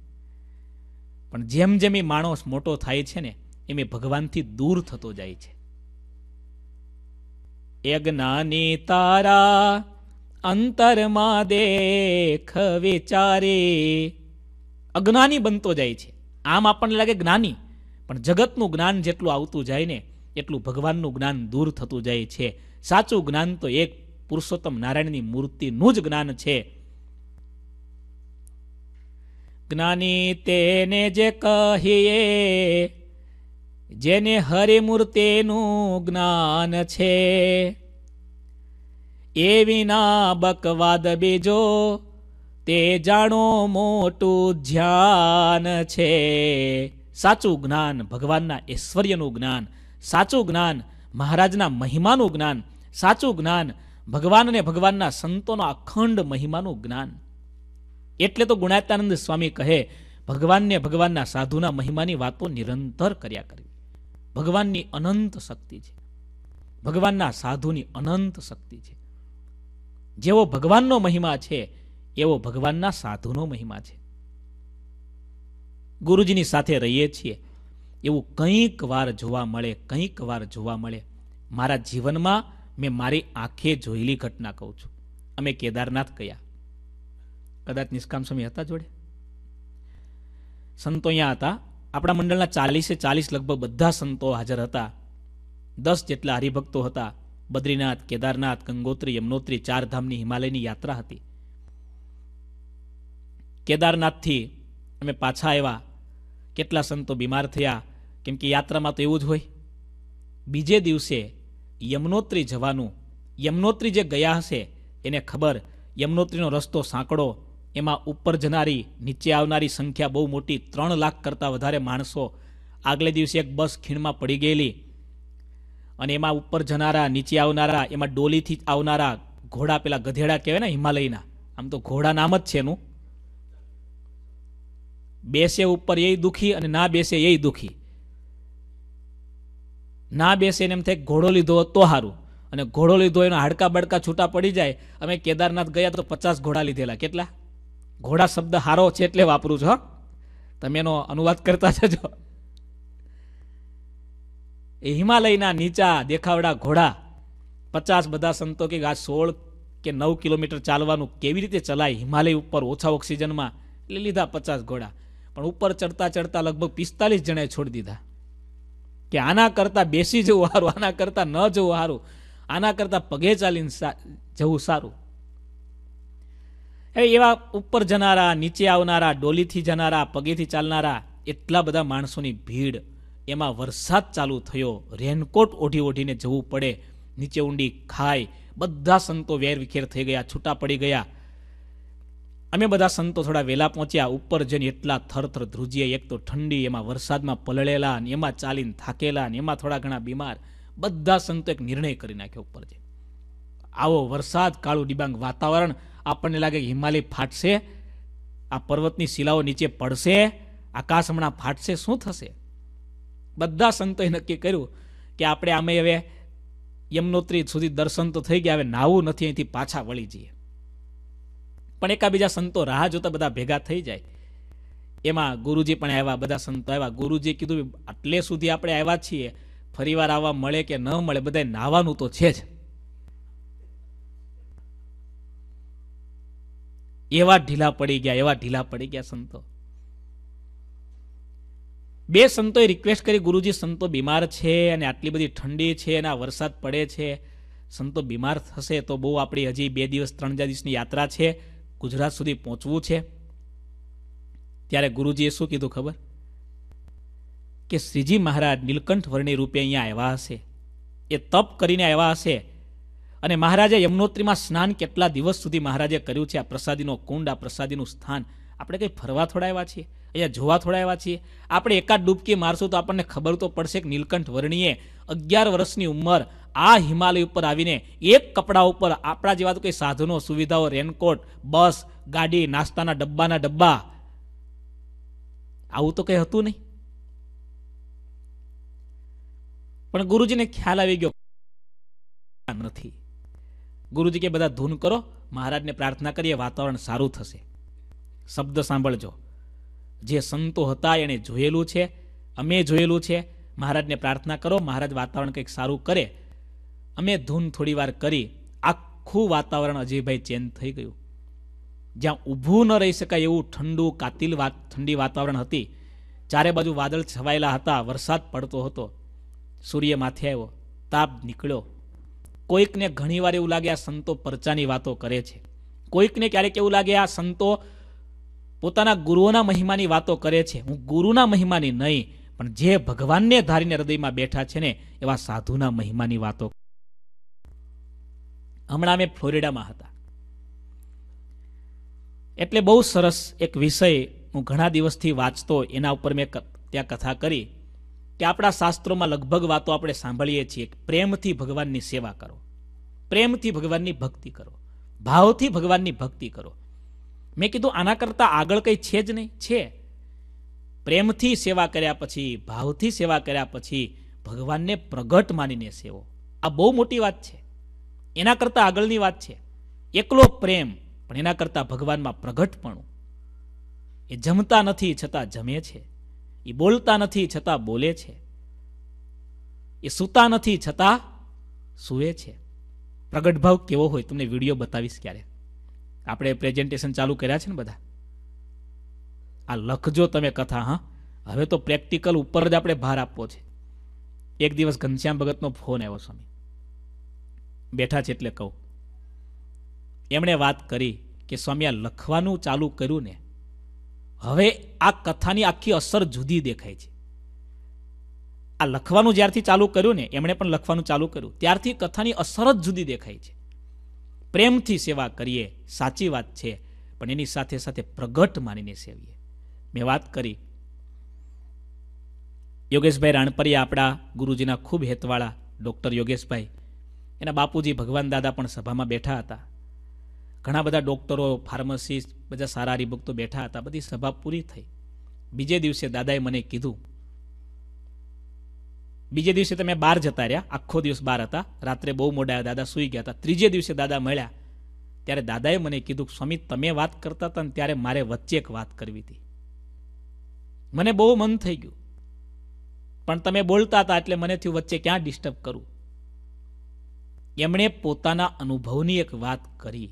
પણ જેમ જેમ એ માણસ મોટો થાય છે ને એમ એ ભગવાનથી દૂર થતો જાય છે યજ્ઞાની તારા અંતરમાં દેખ વિચારે અજ્ઞાની બનતો જાય છે આમ આપણને લાગે જ્ઞાની પણ જગતનું જ્ઞાન જેટલું આવતું જાય ને એટલું ભગવાનનું જ્ઞાન દૂર થતું જાય છે સાચું જ્ઞાન તો એક પુરુષોત્તમ નારાયણની મૂર્તિનું જ જ્ઞાન છે જ્ઞાની તેને જે કહીએ જેને હરિમૂર્તિનું જ્ઞાન છે એ વિના બકવાદ બીજો તે જાણો મોટું ધ્યાન છે સાચું જ્ઞાન ભગવાનના ઐશ્વર્યનું જ્ઞાન સાચું જ્ઞાન મહારાજના મહિમાનું જ્ઞાન સાચું જ્ઞાન ભગવાન અને ભગવાનના સંતોનો અખંડ મહિમાનું જ્ઞાન એટલે તો ગુણાતાનંદ સ્વામી કહે ભગવાનને ભગવાનના સાધુના મહિમાની વાતો નિરંતર કર્યા કરવી ભગવાનની અનંત શક્તિ છે ભગવાનના સાધુની અનંત શક્તિ છે જેવો ભગવાનનો મહિમા છે એવો ભગવાનના સાધુનો મહિમા છે ગુરુજીની સાથે રહીએ છીએ એવું કંઈક વાર જોવા મળે કંઈક વાર જોવા મળે મારા જીવનમાં મેં મારી આંખે જોયેલી ઘટના કહું છું અમે કેદારનાથ ગયા કદાચ નિષ્કામ સમય હતા જોડે સંતો અહીંયા હતા આપણા મંડળના ચાલીસે ચાલીસ લગભગ બધા સંતો હાજર હતા દસ જેટલા હરિભક્તો હતા બદ્રીનાથ કેદારનાથ ગંગોત્રી યમનોત્રી ચાર ધામની હિમાલયની યાત્રા હતી કેદારનાથથી અમે પાછા આવ્યા કેટલા સંતો બીમાર થયા કેમ કે યાત્રામાં તો એવું જ હોય બીજે દિવસે યમનોત્રી જવાનું યમનોત્રી જે ગયા હશે એને ખબર યમનોત્રીનો રસ્તો સાંકડો એમાં ઉપર જનારી નીચે આવનારી સંખ્યા બહુ મોટી ત્રણ લાખ કરતાં વધારે માણસો આગલે દિવસે એક બસ ખીણમાં પડી ગયેલી અને એમાં ઉપર જનારા નીચે આવનારા એમાં ડોલીથી આવનારા ઘોડા પેલા ગધેડા કહેવાય ને હિમાલયના આમ તો ઘોડા નામ જ છે એનું બેસે ઉપર એ દુખી અને ના બેસે એ દુખી ના બેસે એમ થાય ઘોડો લીધો તો સારું અને ઘોડો લીધો એના હાડકા બડકા છૂટા પડી જાય અમે કેદારનાથ ગયા તો પચાસ ઘોડા લીધેલા કેટલા ઘોડા શબ્દ હારો છે એટલે વાપરું છું તમે એનો અનુવાદ કરતા જજો એ હિમાલયના નીચા દેખાવડા ઘોડા પચાસ બધા સંતો કે આ સોળ કે નવ કિલોમીટર ચાલવાનું કેવી રીતે ચલાય હિમાલય ઉપર ઓછા ઓક્સિજનમાં એટલે લીધા પચાસ ઘોડા પણ ઉપર ચડતા ચડતા લગભગ પિસ્તાલીસ જણાએ છોડી દીધા કે આના કરતાં બેસી જવું સારું આના કરતાં ન જવું સારું આના કરતાં પગે ચાલીને જવું સારું હવે એવા ઉપર જનારા નીચે આવનારા ડોલીથી જનારા પગેથી ચાલનારા એટલા બધા માણસોની ભીડ એમાં વરસાદ ચાલુ થયો રેનકોટ ઓઢી ઓઢીને જવું પડે નીચે ઊંડી ખાય બધા સંતો વેર વિખેર થઈ ગયા છૂટા પડી ગયા અમે બધા સંતો થોડા વહેલા પહોંચ્યા ઉપર જઈને એટલા થરથર ધ્રુજીએ એક તો ઠંડી એમાં વરસાદમાં પલળેલા ને એમાં ચાલીને થાકેલા ને એમાં થોડા ઘણા બીમાર બધા સંતો એક નિર્ણય કરી નાખ્યો ઉપર જઈ આવો વરસાદ કાળું ડિબાંગ વાતાવરણ આપણને લાગે હિમાલય ફાટશે આ પર્વતની શિલાઓ નીચે પડશે આકાશ હમણાં ફાટશે શું થશે બધા સંતોએ નક્કી કર્યું કે આપણે આમે હવે યમનોત્રી સુધી દર્શન તો થઈ ગયા હવે નાવું નથી અહીંથી પાછા વળી જઈએ પણ એકાબીજા સંતો રાહ જોતા બધા ભેગા થઈ જાય એમાં ગુરુજી પણ આવ્યા બધા સંતો આવ્યા ગુરુજી કીધું આટલે સુધી આપણે આવ્યા છીએ ફરીવાર આવવા મળે કે ન મળે બધા નાવાનું તો છે જ એવા ઢીલા પડી ગયા એવા ઢીલા પડી ગયા સંતો બે સંતોએ રિક્વેસ્ટ કરી ગુરુજી સંતો બીમાર છે અને આટલી બધી ઠંડી છે અને આ વરસાદ પડે છે સંતો બીમાર થશે તો બહુ આપણી હજી બે દિવસ ત્રણ ચાર દિવસની યાત્રા છે ગુજરાત સુધી પહોંચવું છે ત્યારે ગુરુજીએ શું કીધું ખબર કે શ્રીજી મહારાજ નીલકંઠ વર્ણી રૂપે અહીંયા આવ્યા હશે એ તપ કરીને આવ્યા હશે અને મહારાજે યમનોત્રીમાં સ્નાન કેટલા દિવસ સુધી મહારાજે કર્યું છે આ પ્રસાદીનો કુંડ આ પ્રસાદીનું સ્થાન આપણે કંઈ ફરવા થોડા આવ્યા છીએ અહીંયા જોવા થોડા એવા છીએ આપણે એકાદ ડૂબકી મારશું તો આપણને ખબર તો પડશે કે નીલકંઠ વર્ણીએ અગિયાર વર્ષની ઉંમર આ હિમાલય ઉપર આવીને એક કપડા ઉપર આપણા જેવા તો કંઈ સાધનો સુવિધાઓ રેનકોટ બસ ગાડી નાસ્તાના ડબ્બાના ડબ્બા આવું તો કંઈ હતું નહીં પણ ગુરુજીને ખ્યાલ આવી ગયો નથી ગુરુજી કે બધા ધૂન કરો મહારાજને પ્રાર્થના કરીએ વાતાવરણ સારું થશે શબ્દ સાંભળજો જે સંતો હતા એણે જોયેલું છે અમે જોયેલું છે મહારાજને પ્રાર્થના કરો મહારાજ વાતાવરણ કંઈક સારું કરે અમે ધૂન થોડી વાર કરી આખું વાતાવરણ અજયભાઈ ચેન્જ થઈ ગયું જ્યાં ઊભું ન રહી શકાય એવું ઠંડુ કાતિલ ઠંડી વાતાવરણ હતી ચારે બાજુ વાદળ છવાયેલા હતા વરસાદ પડતો હતો સૂર્ય માથે આવ્યો તાપ નીકળ્યો કોઈકને ઘણીવાર એવું લાગે આ સંતો પરચાની વાતો કરે છે કોઈકને ક્યારેક એવું લાગે આ સંતો પોતાના ગુરુઓના મહિમાની વાતો કરે છે હું ગુરુના મહિમાની નહીં પણ જે ભગવાનને ધારીને હૃદયમાં બેઠા છે ને એવા સાધુના મહિમાની વાતો હમણાં અમે ફ્લોરિડામાં હતા એટલે બહુ સરસ એક વિષય હું ઘણા દિવસથી વાંચતો એના ઉપર મેં ત્યાં કથા કરી કે આપણા શાસ્ત્રોમાં લગભગ વાતો આપણે સાંભળીએ છીએ પ્રેમથી ભગવાનની સેવા કરો પ્રેમથી ભગવાનની ભક્તિ કરો ભાવથી ભગવાનની ભક્તિ કરો મેં કીધું આના કરતાં આગળ કંઈ છે જ નહીં છે પ્રેમથી સેવા કર્યા પછી ભાવથી સેવા કર્યા પછી ભગવાનને પ્રગટ માનીને સેવો આ બહુ મોટી વાત છે એના કરતાં આગળની વાત છે એકલો પ્રેમ પણ એના કરતાં ભગવાનમાં પ્રગટપણું એ જમતા નથી છતાં જમે છે એ બોલતા નથી છતાં બોલે છે એ સૂતા નથી છતાં સૂવે છે પ્રગટ ભાવ કેવો હોય તમને વિડીયો બતાવીશ ક્યારે આપણે પ્રેઝન્ટેશન ચાલુ કર્યા છે ને બધા આ લખજો તમે કથા હા હવે તો પ્રેક્ટિકલ ઉપર જ આપણે ભાર આપવો છે એક દિવસ ઘનશ્યામ ભગતનો ફોન આવ્યો સ્વામી બેઠા છે એટલે કહું એમણે વાત કરી કે સ્વામી આ લખવાનું ચાલુ કર્યું ને હવે આ કથાની આખી અસર જુદી દેખાય છે આ લખવાનું જ્યારથી ચાલુ કર્યું ને એમણે પણ લખવાનું ચાલુ કર્યું ત્યારથી કથાની અસર જ જુદી દેખાય છે પ્રેમથી સેવા કરીએ સાચી વાત છે પણ એની સાથે સાથે પ્રગટ માનીને સેવીએ મેં વાત કરી યોગેશભાઈ રાણપરિયા આપણા ગુરુજીના ખૂબ હેતવાળા ડૉક્ટર યોગેશભાઈ એના બાપુજી ભગવાન દાદા પણ સભામાં બેઠા હતા ઘણા બધા ડૉક્ટરો ફાર્મસિસ્ટ બધા સારા હરિભક્તો બેઠા હતા બધી સભા પૂરી થઈ બીજે દિવસે દાદાએ મને કીધું બીજે દિવસે તમે બહાર જતા રહ્યા આખો દિવસ બહાર હતા રાત્રે બહુ મોડા દાદા સૂઈ ગયા હતા ત્રીજે દિવસે દાદા મળ્યા ત્યારે દાદાએ મને કીધું સ્વામી તમે વાત કરતા હતા ત્યારે મારે વચ્ચે એક વાત કરવી હતી મને બહુ મન થઈ ગયું પણ તમે બોલતા હતા એટલે મને થયું વચ્ચે ક્યાં ડિસ્ટર્બ કરું એમણે પોતાના અનુભવની એક વાત કરી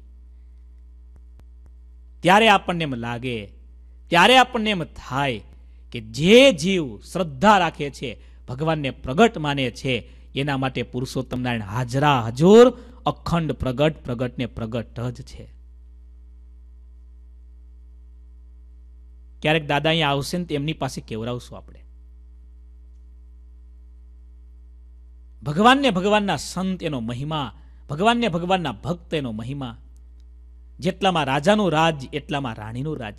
ત્યારે આપણને એમ લાગે ત્યારે આપણને એમ થાય કે જે જીવ શ્રદ્ધા રાખે છે ભગવાનને પ્રગટ માને છે એના માટે પુરુષોત્તમ નારાયણ હાજરા હજુર અખંડ પ્રગટ પ્રગટને પ્રગટ જ છે ક્યારેક દાદા અહીંયા આવશે ને એમની પાસે કેવરાવશું આપણે ભગવાનને ભગવાનના સંત એનો મહિમા ભગવાનને ભગવાનના ભક્ત એનો મહિમા જેટલામાં રાજાનું રાજ એટલામાં રાણીનું રાજ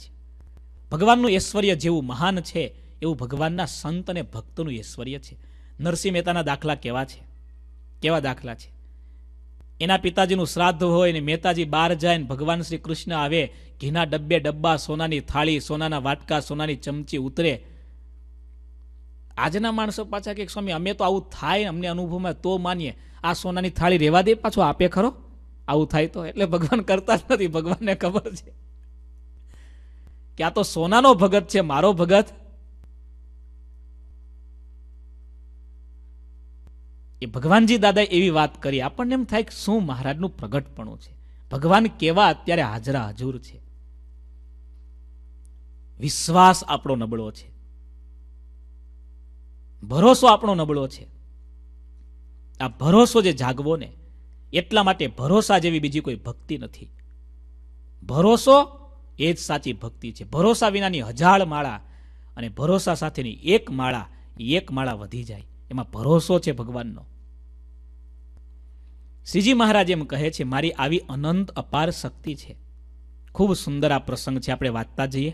ભગવાનનું ઐશ્વર્ય જેવું મહાન છે એવું ભગવાનના સંત અને ભક્તનું ઐશ્વર્ય છે નરસિંહ મહેતાના દાખલા કેવા છે કેવા દાખલા છે એના પિતાજીનું શ્રાદ્ધ હોય ને મહેતાજી બહાર જાય ને ભગવાન શ્રી કૃષ્ણ આવે ઘીના ડબ્બે ડબ્બા સોનાની થાળી સોનાના વાટકા સોનાની ચમચી ઉતરે આજના માણસો પાછા કે સ્વામી અમે તો આવું થાય અમને અનુભવમાં તો માનીએ આ સોનાની થાળી રહેવા દે પાછો આપે ખરો આવું થાય તો એટલે ભગવાન કરતા જ નથી ભગવાનને ખબર છે કે આ તો સોનાનો ભગત છે મારો ભગત એ ભગવાનજી દાદા એવી વાત કરી આપણને એમ થાય કે શું મહારાજનું પ્રગટપણું છે ભગવાન કેવા અત્યારે હાજરા હજુર છે વિશ્વાસ આપણો નબળો છે ભરોસો આપણો નબળો છે આ ભરોસો જે જાગવો ને એટલા માટે ભરોસા જેવી બીજી કોઈ ભક્તિ નથી ભરોસો એ જ સાચી ભક્તિ છે ભરોસા વિનાની હજાર માળા અને ભરોસા સાથેની એક માળા એક માળા વધી જાય એમાં ભરોસો છે ભગવાનનો શ્રીજી મહારાજ એમ કહે છે મારી આવી અનંત અપાર શક્તિ છે ખૂબ સુંદર આ પ્રસંગ છે આપણે વાંચતા જઈએ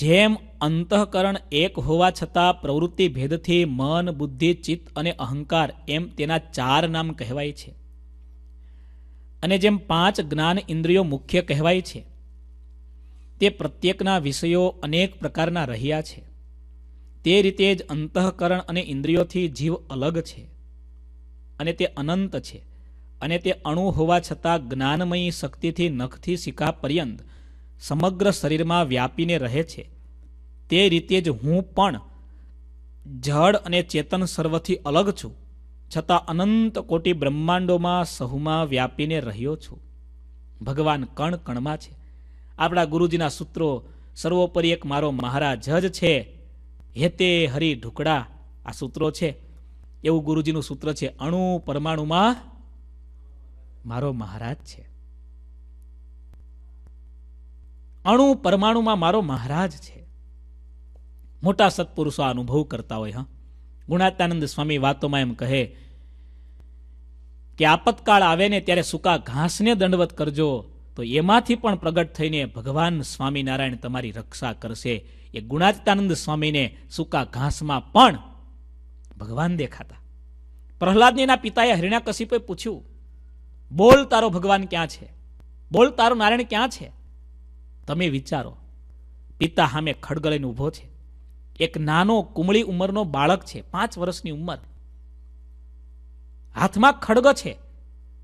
જેમ અંતઃકરણ એક હોવા છતાં પ્રવૃત્તિ ભેદથી મન બુદ્ધિ ચિત્ત અને અહંકાર એમ તેના ચાર નામ કહેવાય છે અને જેમ પાંચ જ્ઞાન ઇન્દ્રિયો મુખ્ય કહેવાય છે તે પ્રત્યેકના વિષયો અનેક પ્રકારના રહ્યા છે તે રીતે જ અંતઃકરણ અને ઇન્દ્રિયોથી જીવ અલગ છે અને તે અનંત છે અને તે અણુ હોવા છતાં જ્ઞાનમયી શક્તિથી નખથી શિખા પર્યંત સમગ્ર શરીરમાં વ્યાપીને રહે છે તે રીતે જ હું પણ જળ અને ચેતન સર્વથી અલગ છું છતાં અનંત કોટી બ્રહ્માંડોમાં સહુમાં વ્યાપીને રહ્યો છું ભગવાન કણ કણમાં છે આપણા ગુરુજીના સૂત્રો સર્વોપરી એક મારો મહારાજ જ છે હેતે હરી ઢુકડા આ સૂત્રો છે એવું ગુરુજીનું સૂત્ર છે અણુ પરમાણુમાં મારો મહારાજ છે અણુ પરમાણુમાં મારો મહારાજ છે મોટા સત્પુરુષો અનુભવ કરતા હોય હા ગુણાત્યાનંદ સ્વામી વાતોમાં એમ કહે કે આપતકાળ આવે ને ત્યારે સૂકા ઘાસને દંડવત કરજો તો એમાંથી પણ પ્રગટ થઈને ભગવાન સ્વામિનારાયણ તમારી રક્ષા કરશે એ ગુણાતીતાનંદ સ્વામીને સૂકા ઘાસમાં પણ ભગવાન દેખાતા પ્રહલાદને એના પિતાએ હરિણાકશીપે પૂછ્યું બોલ તારો ભગવાન ક્યાં છે બોલ તારો નારાયણ ક્યાં છે તમે વિચારો પિતા સામે ખડગ લઈને ઊભો છે એક નાનો કુમળી ઉંમરનો બાળક છે પાંચ વર્ષની ઉંમર હાથમાં ખડગ છે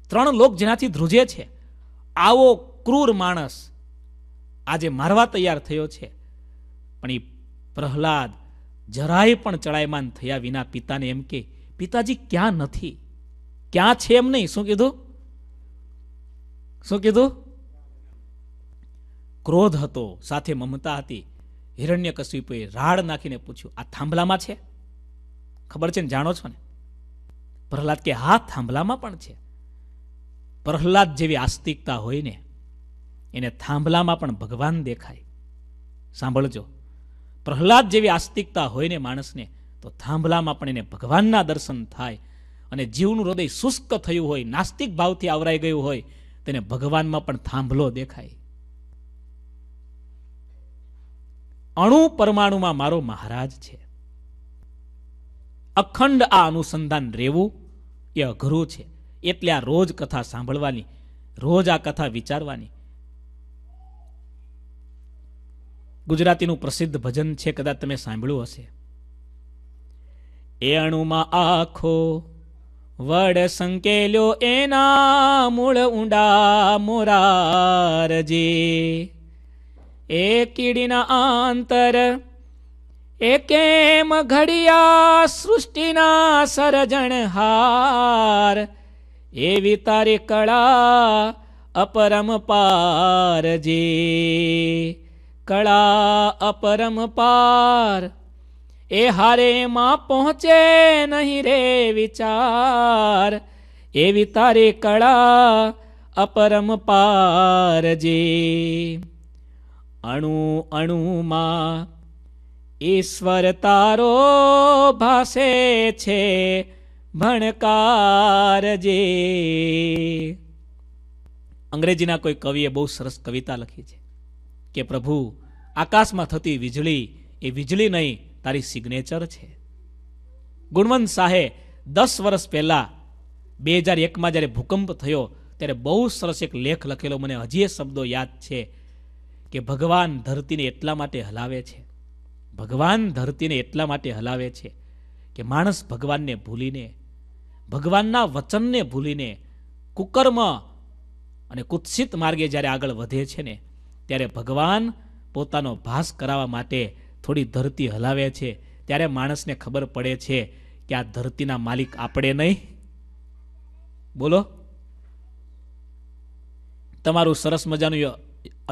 ત્રણ લોક જેનાથી ધ્રુજે છે આવો ક્રૂર માણસ આજે મારવા તૈયાર થયો છે પણ એ પ્રહલાદ જરાય પણ ચડાયમાન થયા વિના પિતાને એમ કે પિતાજી ક્યાં નથી ક્યાં છે એમ નહીં શું કીધું શું કીધું ક્રોધ હતો સાથે મમતા હતી હિરણ્ય કશ્યપુએ રાડ નાખીને પૂછ્યું આ થાંભલામાં છે ખબર છે ને જાણો છો ને પ્રહલાદ કે હા થાંભલામાં પણ છે પ્રહલાદ જેવી આસ્તિકતા હોય ને એને થાંભલામાં પણ ભગવાન દેખાય સાંભળજો પ્રહલાદ જેવી આસ્તિકતા હોય ને માણસને તો થાંભલામાં પણ એને ભગવાનના દર્શન થાય અને જીવનું હૃદય શુષ્ક થયું હોય નાસ્તિક ભાવથી આવરાઈ ગયું હોય તેને ભગવાનમાં પણ થાંભલો દેખાય અણુ પરમાણુમાં મારો મહારાજ છે અખંડ આ અનુસંધાન રહેવું એ અઘરું છે એટલે આ રોજ કથા સાંભળવાની રોજ આ કથા વિચારવાની ગુજરાતીનું પ્રસિદ્ધ ભજન છે કદાચ તમે સાંભળ્યું હશે એ અણુમાં આખો વડ સંકેલ્યો એના મૂળ ઊંડા મોરારજી એ કીડીના આંતર એ કેમ ઘડિયા સૃષ્ટિના સર્જણ હાર એવી તારી કળા અપરમ પારજી કળા અપરમ પાર એ હારે માં પહોંચે નહીં રે વિચાર એવી તારે કળા અપરમ પાર જે અણુ અણુમાં ઈશ્વર તારો ભાસે છે ભણકાર જે અંગ્રેજીના કોઈ કવિએ બહુ સરસ કવિતા લખી છે કે પ્રભુ આકાશમાં થતી વીજળી એ વીજળી નહીં તારી સિગ્નેચર છે ગુણવંત શાહે દસ વર્ષ પહેલાં બે હજાર એકમાં જ્યારે ભૂકંપ થયો ત્યારે બહુ સરસ એક લેખ લખેલો મને હજી એ શબ્દો યાદ છે કે ભગવાન ધરતીને એટલા માટે હલાવે છે ભગવાન ધરતીને એટલા માટે હલાવે છે કે માણસ ભગવાનને ભૂલીને ભગવાનના વચનને ભૂલીને કુકર્મ અને કુત્સિત માર્ગે જ્યારે આગળ વધે છે ને ત્યારે ભગવાન પોતાનો ભાસ કરાવવા માટે થોડી ધરતી હલાવે છે ત્યારે માણસને ખબર પડે છે કે આ ધરતીના માલિક આપણે નહીં બોલો તમારું સરસ મજાનું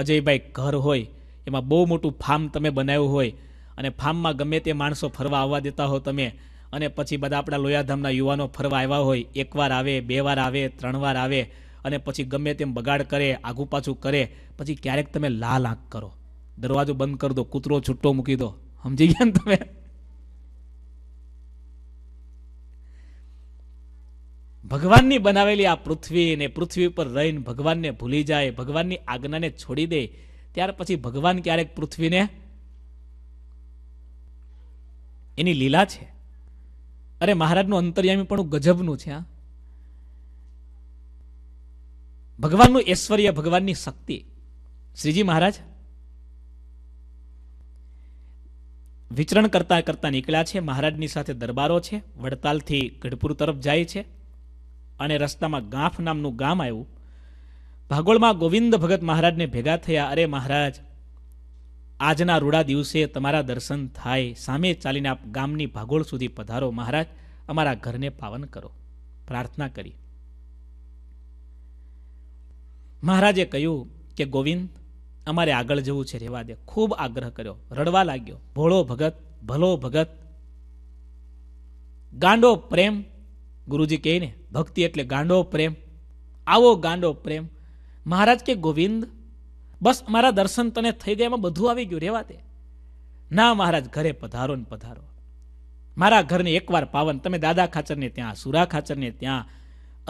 અજયભાઈ ઘર હોય એમાં બહુ મોટું ફાર્મ તમે બનાવ્યું હોય અને ફાર્મમાં ગમે તે માણસો ફરવા આવવા દેતા હો તમે અને પછી બધા આપણા લોયાધામના યુવાનો ફરવા આવ્યા હોય એકવાર આવે બે વાર આવે ત્રણ વાર આવે અને પછી ગમે તેમ બગાડ કરે આઘું પાછું કરે પછી ક્યારેક તમે લાલ આંખ કરો દરવાજો બંધ કરી દો કૂતરો છૂટો મૂકી દો સમજી ગયા ને તમે ભગવાનની બનાવેલી આ પૃથ્વી ને પૃથ્વી પર રહીને ભગવાનને ભૂલી જાય ભગવાનની આજ્ઞાને છોડી દે ત્યાર પછી ભગવાન ક્યારેક પૃથ્વીને એની લીલા છે અરે મહારાજનું અંતર્યામી પણ ગજબનું છે આ ભગવાનનું ઐશ્વર્ય ભગવાનની શક્તિ શ્રીજી મહારાજ વિચરણ કરતા કરતા નીકળ્યા છે મહારાજની સાથે દરબારો છે વડતાલથી ગઢપુર તરફ જાય છે અને રસ્તામાં ગાંફ નામનું ગામ આવ્યું ભાગોળમાં ગોવિંદ ભગત મહારાજને ભેગા થયા અરે મહારાજ આજના રૂડા દિવસે તમારા દર્શન થાય સામે ચાલીને આપ ગામની ભાગોળ સુધી પધારો મહારાજ અમારા ઘરને પાવન કરો પ્રાર્થના કરી મહારાજે કહ્યું કે ગોવિંદ અમારે આગળ જવું છે રહેવા દે ખૂબ આગ્રહ કર્યો રડવા લાગ્યો ભોળો ભગત ભલો ભગત ગાંડો પ્રેમ ગુરુજી કહે ને ભક્તિ એટલે ગાંડો પ્રેમ આવો ગાંડો પ્રેમ મહારાજ કે ગોવિંદ બસ મારા દર્શન તને થઈ ગયા એમાં બધું આવી ગયું રહેવા દે ના મહારાજ ઘરે પધારો ને પધારો મારા ઘરને એકવાર પાવન તમે દાદા ખાચરને ત્યાં સુરા ખાચરને ત્યાં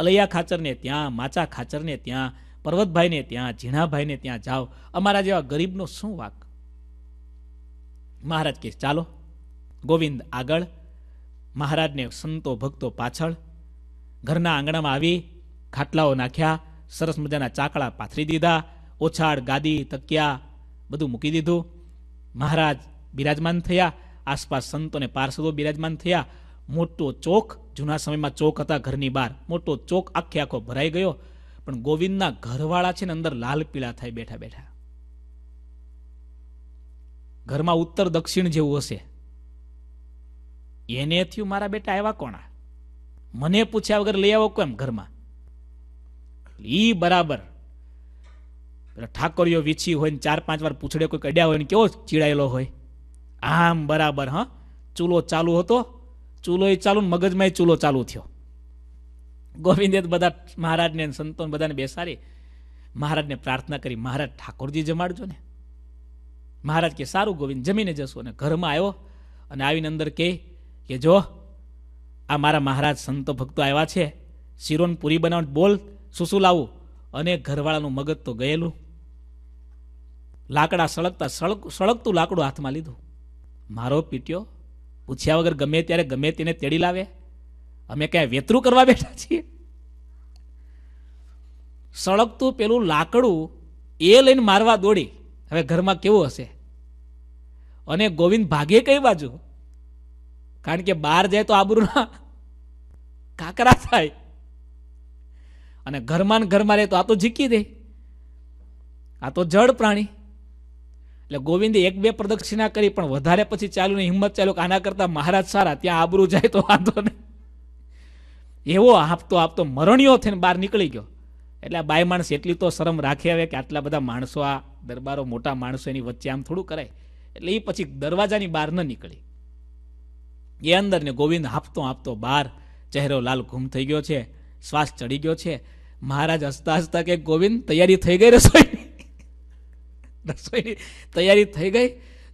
અલૈયા ખાચરને ત્યાં માચા ખાચરને ત્યાં પર્વતભાઈને ત્યાં ઝીણાભાઈને ત્યાં જાઓ અમારા જેવા ગરીબનો શું વાક મહારાજ કે ચાલો ગોવિંદ આગળ મહારાજને સંતો ભક્તો પાછળ ઘરના આંગણામાં આવી ખાટલાઓ નાખ્યા સરસ મજાના ચાકળા પાથરી દીધા ઓછાળ ગાદી તકિયા બધું મૂકી દીધું મહારાજ બિરાજમાન થયા આસપાસ સંતોને પાર્ષદો બિરાજમાન થયા મોટો ચોક જૂના સમયમાં ચોક હતા ઘરની બહાર મોટો ચોક આખે આખો ભરાઈ ગયો પણ ગોવિંદના ઘરવાળા છે ને અંદર લાલ પીળા થાય બેઠા બેઠા ઘરમાં ઉત્તર દક્ષિણ જેવું હશે એને થયું મારા બેટા આવ્યા કોણા મને પૂછ્યા વગર લઈ આવો કેમ ઘરમાં ઈ બરાબર ઠાકોરીઓ વીછી હોય ને ચાર પાંચ વાર પૂછડે કોઈ કડ્યા હોય ને કેવો ચીડાયેલો હોય આમ બરાબર હ ચૂલો ચાલુ હતો ચૂલો ચાલુ મગજમાં ચૂલો ચાલુ થયો ગોવિંદે બધા મહારાજને સંતોને બધાને બેસાડી મહારાજને પ્રાર્થના કરી મહારાજ ઠાકોરજી જમાડજો ને મહારાજ કે સારું ગોવિંદ જમીને જશો અને ઘરમાં આવ્યો અને આવીને અંદર કહે કે જો આ મારા મહારાજ સંતો ભક્તો આવ્યા છે શિરોન પૂરી બનાવ બોલ શું શું લાવું અને ઘરવાળાનું મગજ તો ગયેલું લાકડા સળગતા સળગ સળગતું લાકડું હાથમાં લીધું મારો પીટ્યો પૂછ્યા વગર ગમે ત્યારે ગમે તેને તેડી લાવે અમે ક્યાંય વેતરું કરવા બેઠા છીએ સળગતું પેલું લાકડું એ લઈને મારવા દોડી હવે ઘરમાં કેવું હશે અને ગોવિંદ ભાગે કઈ બાજુ કારણ કે બહાર જાય તો આબરૂના કાકરા થાય અને ઘરમાં ને ઘરમાં રહે તો આ તો ઝીકી દે આ તો જળ પ્રાણી એટલે ગોવિંદે એક બે પ્રદક્ષિણા કરી પણ વધારે પછી ચાલુ ને હિંમત ચાલ્યું કે આના કરતાં મહારાજ સારા ત્યાં આબરૂ જાય તો વાંધો નહીં એવો આપતો આપતો મરણિયો થઈને બહાર નીકળી ગયો એટલે આ બાય માણસ એટલી તો શરમ રાખી આવે કે આટલા બધા માણસો આ દરબારો મોટા માણસો એની વચ્ચે આમ થોડું કરાય એટલે એ પછી દરવાજાની બહાર ન નીકળી એ અંદર ને ગોવિંદ હાંપતો હાંપતો બહાર ચહેરો લાલ ઘૂમ થઈ ગયો છે શ્વાસ ચડી ગયો છે મહારાજ હસતા હસતા કે ગોવિંદ તૈયારી થઈ ગઈ રસોઈ રસોઈની તૈયારી થઈ ગઈ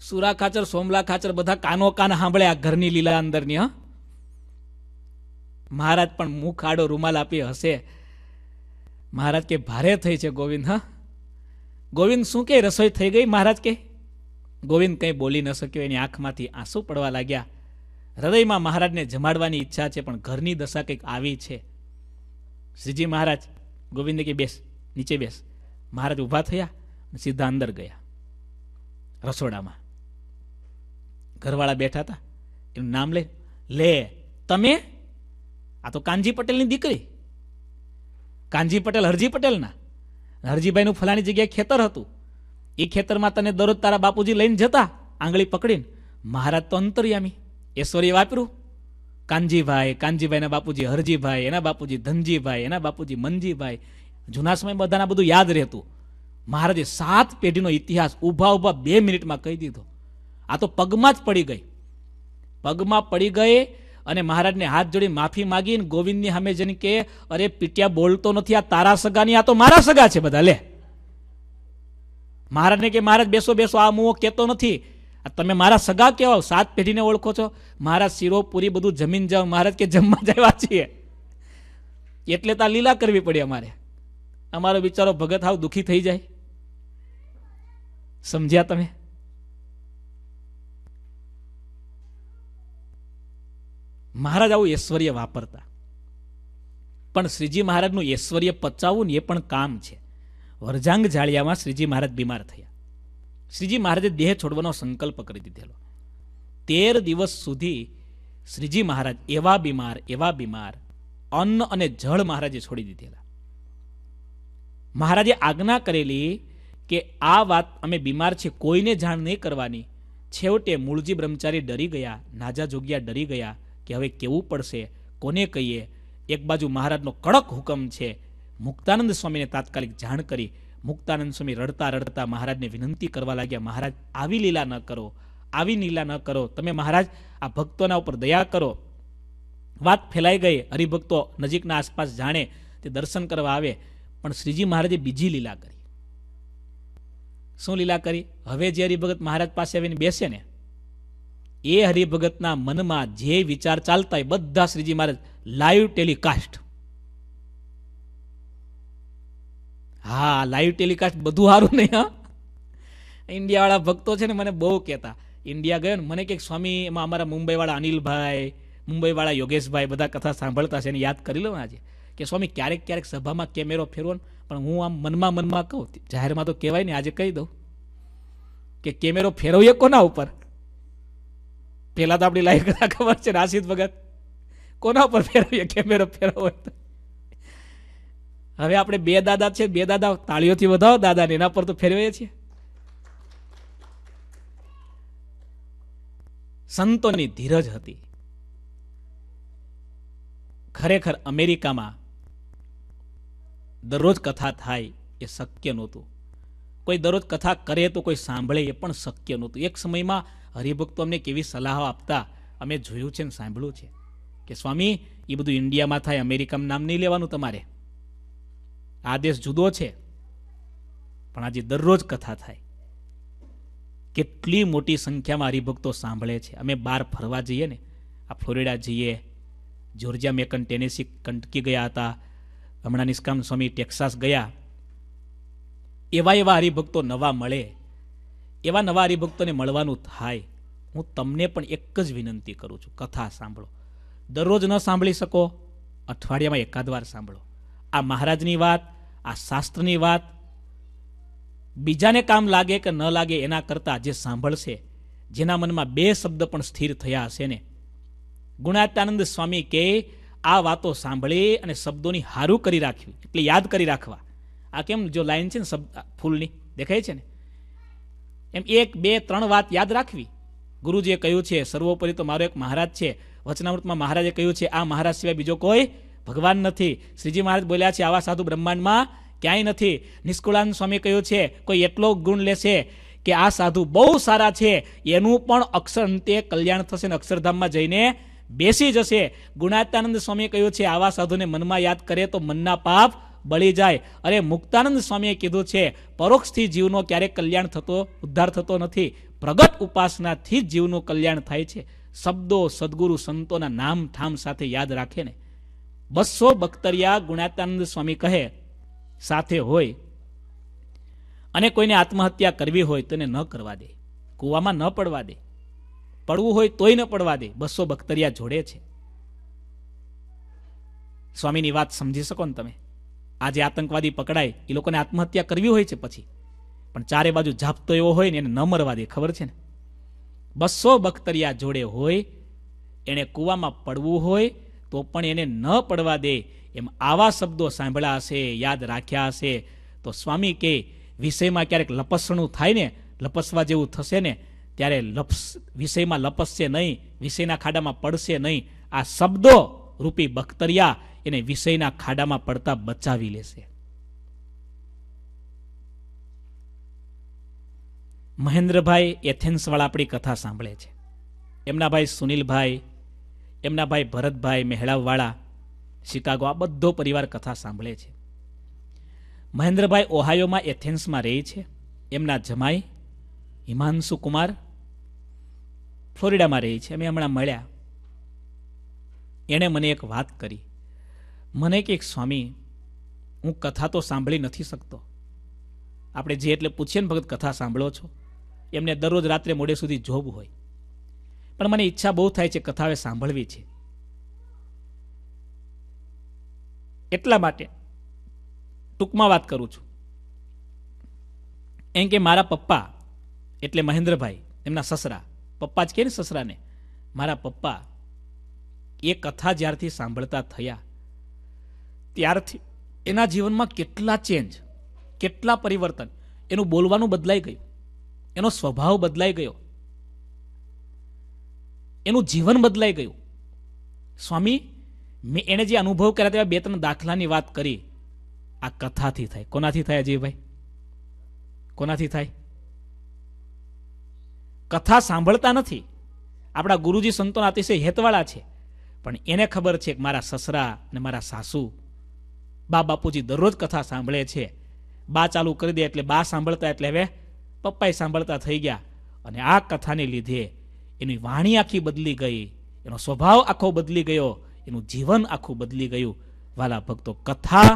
સુરા ખાચર સોમલા ખાચર બધા કાનો કાન સાંભળે આ ઘરની લીલા અંદરની હા મહારાજ પણ મુખ આડો રૂમાલ આપી હશે મહારાજ કે ભારે થઈ છે ગોવિંદ હા ગોવિંદ શું કે રસોઈ થઈ ગઈ મહારાજ કે ગોવિંદ કંઈ બોલી ન શક્યો એની આંખમાંથી આંસુ પડવા લાગ્યા હૃદયમાં મહારાજને જમાડવાની ઈચ્છા છે પણ ઘરની દશા કંઈક આવી છે શ્રીજી મહારાજ ગોવિંદ કે બેસ નીચે બેસ મહારાજ ઊભા થયા સીધા અંદર ગયા રસોડામાં ઘરવાળા બેઠા હતા એનું નામ લે લે તમે આ તો કાનજી પટેલની દીકરી કાનજી પટેલ હરજી પટેલના હરજીભાઈનું ફલાણી જગ્યાએ ખેતર હતું એ ખેતરમાં તને દરરોજ તારા બાપુજી લઈને જતા આંગળી પકડીને મહારાજ તો અંતર્યામી ઐશ્વર્ય વાપરું કાનજીભાઈ કાનજીભાઈના બાપુજી હરજીભાઈ એના બાપુજી ધનજીભાઈ એના બાપુજી મનજીભાઈ જૂના સમય બધાના બધું યાદ રહેતું મહારાજે સાત પેઢીનો ઇતિહાસ ઊભા ઊભા બે મિનિટમાં કહી દીધો આ તો પગમાં જ પડી ગઈ પગમાં પડી ગઈ અને મહારાજને હાથ જોડી માફી માગીને ગોવિંદની સામે જેને કે અરે પીટિયા બોલતો નથી આ તારા સગાની આ તો મારા સગા છે બધા લે મહારાજને કે મહારાજ બેસો બેસો આ હું કહેતો નથી તમે મારા સગા કહેવાઓ સાત પેઢીને ઓળખો છો મહારાજ શીરો પૂરી બધું જમીન જાઓ મહારાજ કે જમવા જવા છીએ એટલે તા લીલા કરવી પડી અમારે અમારો બિચારો ભગત હાવ દુખી થઈ જાય સમજ્યા તમે મહારાજ આવું ઐશ્વર્ય વાપરતા પણ શ્રીજી મહારાજનું ઐશ્વર્ય પચાવવું ને એ પણ કામ છે વરજાંગ જાળિયામાં શ્રીજી મહારાજ બીમાર થયા શ્રીજી મહારાજે દેહ છોડવાનો સંકલ્પ કરી દીધેલો તેર દિવસ સુધી શ્રીજી મહારાજ એવા બીમાર એવા બીમાર અન્ન અને જળ મહારાજે છોડી દીધેલા મહારાજે આજ્ઞા કરેલી કે આ વાત અમે બીમાર છે કોઈને જાણ નહીં કરવાની છેવટે મૂળજી બ્રહ્મચારી ડરી ગયા નાજા જોગ્યા ડરી ગયા કે હવે કેવું પડશે કોને કહીએ એક બાજુ મહારાજનો કડક હુકમ છે મુક્તાનંદ સ્વામીને તાત્કાલિક જાણ કરી મુક્તાનંદ સ્વામી રડતા રડતા મહારાજને વિનંતી કરવા લાગ્યા મહારાજ આવી લીલા ન કરો આવી લીલા ન કરો તમે મહારાજ આ ભક્તોના ઉપર દયા કરો વાત ફેલાઈ ગઈ હરિભક્તો નજીકના આસપાસ જાણે તે દર્શન કરવા આવે પણ શ્રીજી મહારાજે બીજી લીલા કરી શું લીલા કરી હવે જે હરિભગત મહારાજ પાસે આવીને બેસે ને એ હરિભગતના મનમાં જે વિચાર ચાલતા હોય બધા શ્રીજી મહારાજ લાઈવ ટેલિકાસ્ટ હા લાઈવ ટેલિકાસ્ટ બધું સારું નહીં હા ઇન્ડિયાવાળા ભક્તો છે ને મને બહુ કહેતા ઇન્ડિયા ગયો ને મને કંઈક સ્વામી એમાં અમારા મુંબઈવાળા અનિલભાઈ મુંબઈવાળા યોગેશભાઈ બધા કથા સાંભળતા છે એને યાદ કરી લઉં આજે કે સ્વામી ક્યારેક ક્યારેક સભામાં કેમેરો ફેરવો ને પણ હું આમ મનમાં મનમાં કહું જાહેરમાં તો કહેવાય ને આજે કહી દઉં કે કેમેરો ફેરવીએ કોના ઉપર પહેલાં તો આપણી લાઈફ કથા ખબર છે રાશિદ ભગત કોના ઉપર ફેરવીએ કેમેરો ફેરવો હવે આપણે બે દાદા છે બે દાદા તાળીઓથી વધાવો દાદાને એના પર તો ફેરવીએ છીએ સંતોની ધીરજ હતી ખરેખર અમેરિકામાં દરરોજ કથા થાય એ શક્ય નહોતું કોઈ દરરોજ કથા કરે તો કોઈ સાંભળે એ પણ શક્ય નહોતું એક સમયમાં હરિભક્તો અમને કેવી સલાહો આપતા અમે જોયું છે ને સાંભળ્યું છે કે સ્વામી એ બધું ઇન્ડિયામાં થાય અમેરિકામાં નામ નહીં લેવાનું તમારે આ દેશ જુદો છે પણ આજે દરરોજ કથા થાય કેટલી મોટી સંખ્યામાં હરિભક્તો સાંભળે છે અમે બહાર ફરવા જઈએ ને આ ફ્લોરિડા જઈએ જોર્જિયા મેકન ટેનેસી કંટકી ગયા હતા હમણાં નિષ્કામ સ્વામી ટેક્સાસ ગયા એવા એવા હરિભક્તો નવા મળે એવા નવા હરિભક્તોને મળવાનું થાય હું તમને પણ એક જ વિનંતી કરું છું કથા સાંભળો દરરોજ ન સાંભળી શકો અઠવાડિયામાં એકાદ વાર સાંભળો આ મહારાજની વાત આ શાસ્ત્રની વાત બીજાને કામ લાગે કે ન લાગે એના કરતાં જે સાંભળશે જેના મનમાં બે શબ્દ પણ સ્થિર થયા હશે ને ગુણાત્યાનંદ સ્વામી કે આ વાતો સાંભળી અને શબ્દોની હારું કરી રાખવી એટલે યાદ કરી રાખવા આ કેમ જો લાઈન છે ને શબ્દ ફૂલની દેખાય છે ને એમ એક બે ત્રણ વાત યાદ રાખવી ગુરુજીએ કહ્યું છે સર્વોપરી તો મારો એક મહારાજ છે વચનામૃતમાં મહારાજે કહ્યું છે આ મહારાજ સિવાય બીજો કોઈ ભગવાન નથી શ્રીજી મહારાજ બોલ્યા છે આવા સાધુ બ્રહ્માંડમાં ક્યાંય નથી નિષ્કુળાનંદ સ્વામી કહ્યું છે કોઈ એટલો ગુણ લેશે કે આ સાધુ બહુ સારા છે એનું પણ અક્ષર અંતે કલ્યાણ થશે ને અક્ષરધામમાં જઈને બેસી જશે ગુણાતાનંદ સ્વામીએ કહ્યું છે આવા સાધુને મનમાં યાદ કરે તો મનના પાપ બળી જાય અરે મુક્તાનંદ સ્વામીએ કીધું છે પરોક્ષથી જીવનો ક્યારેક કલ્યાણ થતો ઉદ્ધાર થતો નથી પ્રગટ ઉપાસનાથી જ જીવનું કલ્યાણ થાય છે શબ્દો સદગુરુ સંતોના નામ ઠામ સાથે યાદ રાખે ને બસો બખ્તરિયા ગુણાતાનંદ સ્વામી કહે સાથે હોય અને કોઈને આત્મહત્યા કરવી હોય તેને ન કરવા દે કૂવામાં ન પડવા દે પડવું હોય તોય ન પડવા દે બસો બખ્તરિયા જોડે છે સ્વામીની વાત સમજી શકો ને તમે આ જે આતંકવાદી પકડાય એ લોકોને આત્મહત્યા કરવી હોય છે પછી પણ ચારે બાજુ ઝાપતો એવો હોય ને એને ન મરવા દે ખબર છે ને બસો બખ્તરિયા જોડે હોય એણે કૂવામાં પડવું હોય તો પણ એને ન પડવા દે એમ આવા શબ્દો સાંભળ્યા હશે યાદ રાખ્યા હશે તો સ્વામી કે વિષયમાં ક્યારેક લપસણું થાય ને લપસવા જેવું થશે ને ત્યારે લપસ વિષયમાં લપસશે નહીં વિષયના ખાડામાં પડશે નહીં આ શબ્દો રૂપી બખ્તરિયા એને વિષયના ખાડામાં પડતા બચાવી લેશે મહેન્દ્રભાઈ એથેન્સવાળા આપણી કથા સાંભળે છે એમના ભાઈ સુનિલભાઈ એમના ભાઈ ભરતભાઈ મહેળાવવાળા શિકાગો આ બધો પરિવાર કથા સાંભળે છે મહેન્દ્રભાઈ ઓહાયોમાં એથેન્સમાં રહે છે એમના જમાઈ હિમાંશુ કુમાર ફ્લોરિડામાં રહે છે અમે હમણાં મળ્યા એણે મને એક વાત કરી મને કે સ્વામી હું કથા તો સાંભળી નથી શકતો આપણે જે એટલે પૂછીએ ને ભગત કથા સાંભળો છો એમને દરરોજ રાત્રે મોડે સુધી જોબ હોય પણ મને ઈચ્છા બહુ થાય છે કથા હવે સાંભળવી છે એટલા માટે ટૂંકમાં વાત કરું છું એમ કે મારા પપ્પા એટલે મહેન્દ્રભાઈ એમના સસરા પપ્પા જ કે ને સસરાને મારા પપ્પા એ કથા જ્યારથી સાંભળતા થયા ત્યારથી એના જીવનમાં કેટલા ચેન્જ કેટલા પરિવર્તન એનું બોલવાનું બદલાઈ ગયું એનો સ્વભાવ બદલાઈ ગયો એનું જીવન બદલાઈ ગયું સ્વામી મેં એને જે અનુભવ કર્યા તેવા બે ત્રણ દાખલાની વાત કરી આ કથાથી થાય કોનાથી થાય અજયભાઈ કોનાથી થાય કથા સાંભળતા નથી આપણા ગુરુજી સંતોના અતિશય હેતવાળા છે પણ એને ખબર છે કે મારા સસરા અને મારા સાસુ બા બાપુજી દરરોજ કથા સાંભળે છે બા ચાલુ કરી દે એટલે બા સાંભળતા એટલે હવે પપ્પાએ સાંભળતા થઈ ગયા અને આ કથાને લીધે એની વાણી આખી બદલી ગઈ એનો સ્વભાવ આખો બદલી ગયો એનું જીવન આખું બદલી ગયું વાલા ભક્તો કથા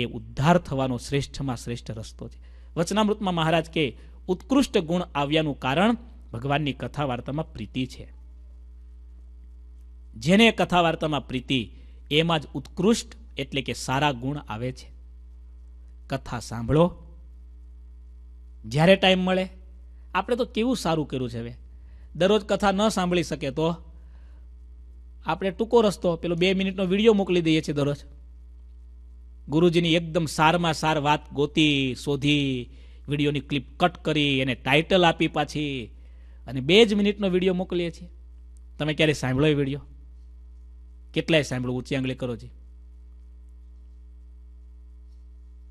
એ ઉદ્ધાર થવાનો શ્રેષ્ઠમાં શ્રેષ્ઠ રસ્તો છે વચનામૃતમાં મહારાજ કે ઉત્કૃષ્ટ ગુણ આવ્યાનું કારણ ભગવાનની કથા વાર્તામાં પ્રીતિ છે જેને કથા વાર્તામાં પ્રીતિ એમાં જ ઉત્કૃષ્ટ એટલે કે સારા ગુણ આવે છે કથા સાંભળો જ્યારે ટાઈમ મળે આપણે તો કેવું સારું કર્યું છે હવે દરરોજ કથા ન સાંભળી શકે તો આપણે ટૂંકો રસ્તો પેલો બે મિનિટનો વિડીયો મોકલી દઈએ છીએ દરરોજ ગુરુજીની એકદમ સારમાં સાર વાત ગોતી શોધી વિડીયોની ક્લિપ કટ કરી એને ટાઇટલ આપી પાછી અને બે જ મિનિટનો વિડીયો મોકલીએ છીએ તમે ક્યારેય સાંભળો એ વિડીયો કેટલાય સાંભળો ઊંચી આંગળી કરો જી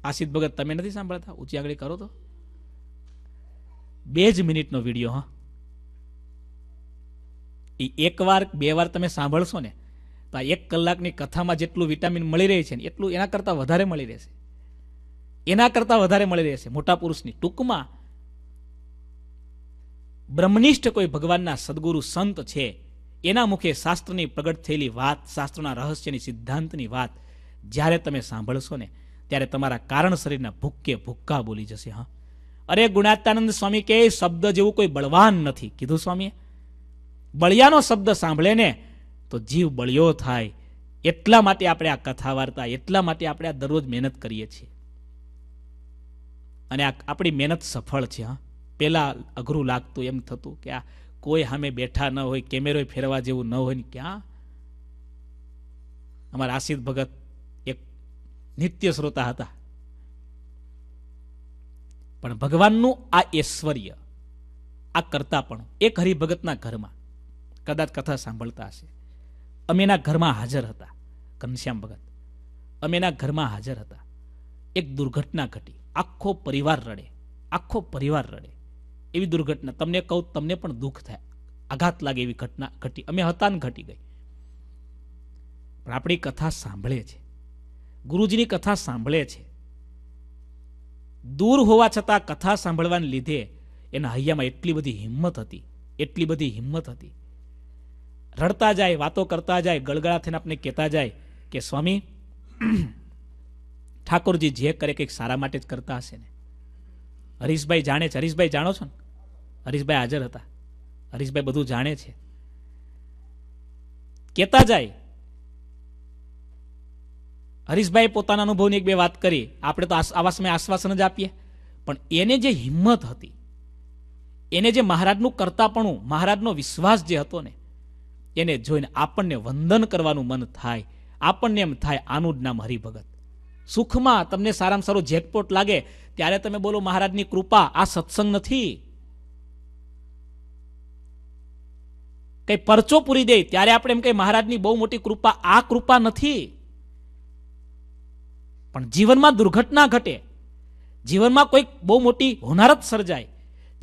આસિત ભગત તમે નથી સાંભળતા ઊંચી આંગળી કરો તો બે જ મિનિટનો વિડીયો હા એ એકવાર બે વાર તમે સાંભળશો ને તો આ એક કલાકની કથામાં જેટલું વિટામિન મળી રહે છે ને એટલું એના કરતાં વધારે મળી રહેશે એના કરતાં વધારે મળી રહેશે મોટા પુરુષની ટૂંકમાં બ્રહ્મનિષ્ઠ કોઈ ભગવાનના સદગુરુ સંત છે એના મુખે શાસ્ત્રની પ્રગટ થયેલી વાત શાસ્ત્રના રહસ્યની સિદ્ધાંતની વાત જ્યારે તમે સાંભળશો ને ત્યારે તમારા કારણ શરીરના ભૂક્કે ભૂક્કા બોલી જશે હા અરે ગુણાત્યાનંદ સ્વામી કે શબ્દ જેવું કોઈ બળવાન નથી કીધું સ્વામીએ બળિયાનો શબ્દ સાંભળે ને તો જીવ બળિયો થાય એટલા માટે આપણે આ કથા વાર્તા એટલા માટે આપણે આ દરરોજ મહેનત કરીએ છીએ અને આ આપણી મહેનત સફળ છે હા પેલા અઘરું લાગતું એમ થતું કે આ કોઈ સામે બેઠા ન હોય કેમેરો ફેરવા જેવું ન હોય ને ક્યાં અમારા આશિષ ભગત નિત્ય શ્રોતા હતા પણ ભગવાનનું આ ઐશ્વર્ય આ કરતા પણ એક હરિભગતના ઘરમાં કદાચ કથા સાંભળતા હશે અમે એના ઘરમાં હાજર હતા ઘનશ્યામ ભગત અમે એના ઘરમાં હાજર હતા એક દુર્ઘટના ઘટી આખો પરિવાર રડે આખો પરિવાર રડે એવી દુર્ઘટના તમને કહું તમને પણ દુઃખ થાય આઘાત લાગે એવી ઘટના ઘટી અમે હતાન ઘટી ગઈ પણ આપણી કથા સાંભળે છે ગુરુજીની કથા સાંભળે છે દૂર હોવા છતાં કથા સાંભળવાને લીધે એના હૈયામાં એટલી બધી હિંમત હતી એટલી બધી હિંમત હતી રડતા જાય વાતો કરતા જાય ગળગળા થઈને આપણે કહેતા જાય કે સ્વામી ઠાકોરજી જે કરે કંઈક સારા માટે જ કરતા હશે ને હરીશભાઈ જાણે છે હરીશભાઈ જાણો છો ને હરીશભાઈ હાજર હતા હરીશભાઈ બધું જાણે છે કહેતા જાય હરીશભાઈ પોતાના અનુભવની એક બે વાત કરી આપણે તો આવા સમયે આશ્વાસન જ આપીએ પણ એને જે હિંમત હતી એને જે મહારાજનું કરતાપણું મહારાજનો વિશ્વાસ જે હતો ને એને જોઈને આપણને વંદન કરવાનું મન થાય આપણને એમ થાય આનું જ નામ હરિભગત સુખમાં તમને સારામાં સારો જેકપોટ લાગે ત્યારે તમે બોલો મહારાજની કૃપા આ સત્સંગ નથી કઈ પરચો પૂરી દે ત્યારે આપણે એમ કહીએ મહારાજની બહુ મોટી કૃપા આ કૃપા નથી પણ જીવનમાં દુર્ઘટના ઘટે જીવનમાં કોઈક બહુ મોટી હોનારત સર્જાય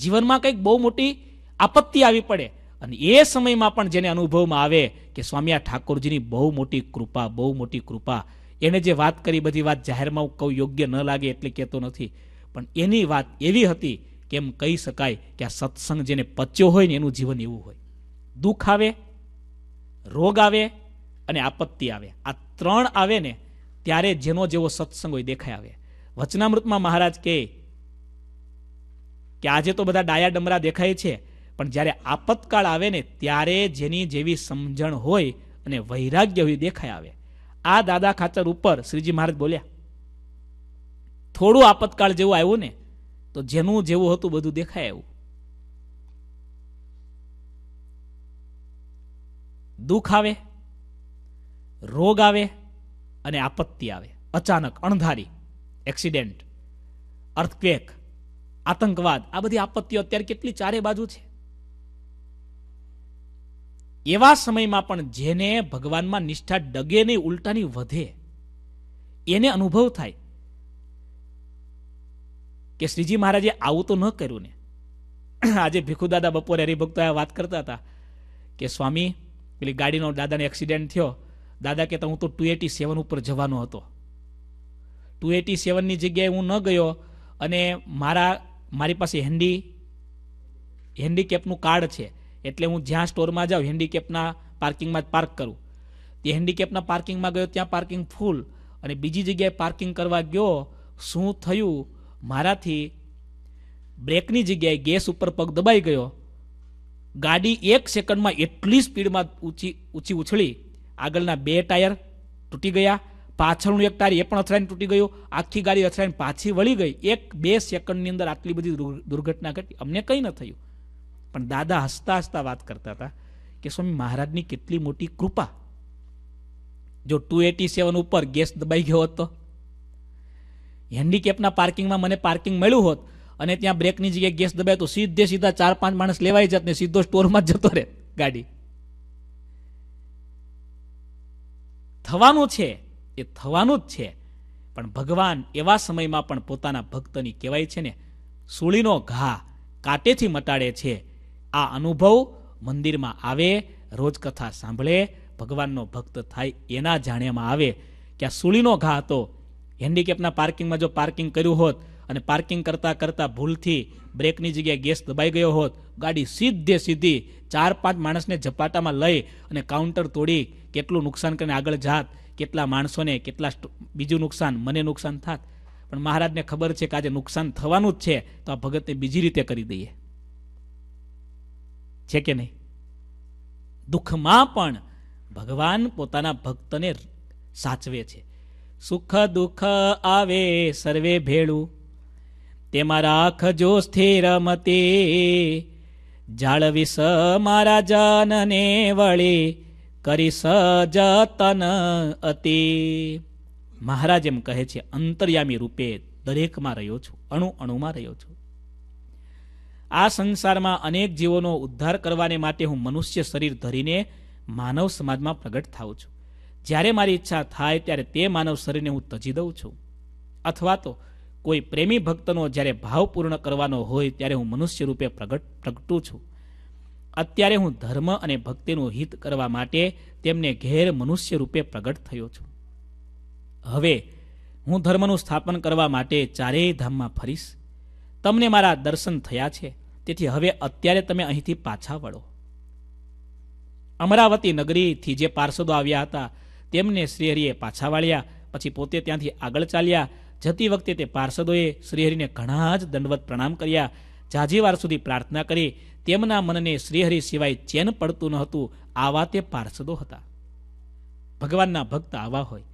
જીવનમાં કંઈક બહુ મોટી આપત્તિ આવી પડે અને એ સમયમાં પણ જેને અનુભવમાં આવે કે સ્વામી આ ઠાકોરજીની બહુ મોટી કૃપા બહુ મોટી કૃપા એને જે વાત કરી બધી વાત જાહેરમાં હું કહું યોગ્ય ન લાગે એટલે કહેતો નથી પણ એની વાત એવી હતી કે એમ કહી શકાય કે આ સત્સંગ જેને પચ્યો હોય ને એનું જીવન એવું હોય દુઃખ આવે રોગ આવે અને આપત્તિ આવે આ ત્રણ આવે ને ત્યારે જેનો જેવો સત્સંગ હોય દેખાય આવે વચનામૃતમાં મહારાજ કે આજે તો બધા ડાયા ડમરા દેખાય છે પણ જ્યારે આપતકાળ આવે ને ત્યારે જેની જેવી સમજણ હોય અને વૈરાગ્ય હોય દેખાય આવે આ દાદા ખાચર ઉપર શ્રીજી મહારાજ બોલ્યા થોડું આપતકાળ જેવું આવ્યું ને તો જેનું જેવું હતું બધું દેખાય આવ્યું દુઃખ આવે રોગ આવે અને આપત્તિ આવે અચાનક અણધારી એક્સિડેન્ટ અર્થક્વેક આતંકવાદ આ બધી આપત્તિઓ અત્યારે કેટલી ચારે બાજુ છે એવા સમયમાં પણ જેને ભગવાનમાં નિષ્ઠા ડગે નહીં ઉલટાની વધે એને અનુભવ થાય કે શ્રીજી મહારાજે આવું તો ન કર્યું ને આજે ભીખુદાદા બપોરે હરિભક્તો વાત કરતા હતા કે સ્વામી પેલી ગાડીનો દાદાને એક્સિડન્ટ થયો દાદા કહેતા હું તો ટુ એટી સેવન ઉપર જવાનો હતો ટુ એટી સેવનની જગ્યાએ હું ન ગયો અને મારા મારી પાસે હેન્ડી હેન્ડીકેપનું કાર્ડ છે એટલે હું જ્યાં સ્ટોરમાં જાઉં હેન્ડીકેપના પાર્કિંગમાં જ પાર્ક કરું તે હેન્ડીકેપના પાર્કિંગમાં ગયો ત્યાં પાર્કિંગ ફૂલ અને બીજી જગ્યાએ પાર્કિંગ કરવા ગયો શું થયું મારાથી બ્રેકની જગ્યાએ ગેસ ઉપર પગ દબાઈ ગયો ગાડી એક સેકન્ડમાં એટલી સ્પીડમાં ઊંચી ઊંચી ઉછળી આગળના બે ટાયર તૂટી ગયા પાછળનું એક ટાયર એ પણ અથડાઈને તૂટી ગયું આખી ગાડી અથડાઈને પાછી વળી ગઈ એક બે સેકન્ડની અંદર આટલી બધી દુર્ઘટના ઘટી અમને કંઈ ન થયું પણ દાદા હસતા હસતા વાત કરતા હતા કે સ્વામી મહારાજની કેટલી મોટી કૃપા જો ટુ એટી સેવન ઉપર ગેસ દબાઈ ગયો હતો હેન્ડીકેપના પાર્કિંગમાં મને પાર્કિંગ મળ્યું હોત અને ત્યાં બ્રેકની જગ્યાએ ગેસ દબાય તો સીધે સીધા ચાર પાંચ માણસ લેવાઈ જત ને સીધો સ્ટોરમાં જતો રહે ગાડી થવાનું છે એ થવાનું જ છે પણ ભગવાન એવા સમયમાં પણ પોતાના ભક્તની કહેવાય છે ને સૂળીનો ઘા કાટેથી મટાડે છે આ અનુભવ મંદિરમાં આવે રોજકથા સાંભળે ભગવાનનો ભક્ત થાય એના જાણ્યામાં આવે કે આ સૂળીનો ઘા હતો હેન્ડીકેપના પાર્કિંગમાં જો પાર્કિંગ કર્યું હોત અને પાર્કિંગ કરતાં કરતાં ભૂલથી બ્રેકની જગ્યાએ ગેસ દબાઈ ગયો હોત ગાડી સીધે સીધી ચાર પાંચ માણસને ઝપાટામાં લઈ અને કાઉન્ટર તોડી કેટલું નુકસાન કરીને આગળ જાત કેટલા માણસોને કેટલા બીજું નુકસાન મને નુકસાન થાત પણ મહારાજને ખબર છે કે આજે નુકસાન થવાનું જ છે તો આ ભગતને બીજી રીતે કરી દઈએ છે કે નહીં દુઃખમાં પણ ભગવાન પોતાના ભક્તને સાચવે છે સુખ દુઃખ આવે સર્વે ભેળું તેમાં રાખજો સ્થિર મતે જાળવીશ મારા જનને વળે કરીશ જતન અતિ મહારાજ એમ કહે છે અંતર્યામી રૂપે દરેકમાં રહ્યો છું અણુ અણુમાં રહ્યો છું આ સંસારમાં અનેક જીવોનો ઉદ્ધાર કરવાને માટે હું મનુષ્ય શરીર ધરીને માનવ સમાજમાં પ્રગટ થાઉં છું જ્યારે મારી ઈચ્છા થાય ત્યારે તે માનવ શરીરને હું તજી દઉં છું અથવા તો કોઈ પ્રેમી ભક્તનો જ્યારે ભાવ પૂર્ણ કરવાનો હોય ત્યારે હું મનુષ્ય રૂપે પ્રગટ પ્રગટું છું અત્યારે હું ધર્મ અને ભક્તિનું હિત કરવા માટે તેમને ઘેર મનુષ્ય રૂપે પ્રગટ થયો છું હવે હું ધર્મનું સ્થાપન કરવા માટે ચારેય ધામમાં ફરીશ તમને મારા દર્શન થયા છે તેથી હવે અત્યારે તમે અહીંથી પાછા વળો અમરાવતી નગરીથી જે પાર્ષદો આવ્યા હતા તેમને શ્રીહરિએ પાછા વાળ્યા પછી પોતે ત્યાંથી આગળ ચાલ્યા જતી વખતે તે પાર્ષદોએ શ્રીહરિને ઘણા જ દંડવત પ્રણામ કર્યા જાજીવાર સુધી પ્રાર્થના કરી તેમના મનને શ્રીહરિ સિવાય ચેન પડતું ન હતું આવા તે પાર્ષદો હતા ભગવાનના ભક્ત આવા હોય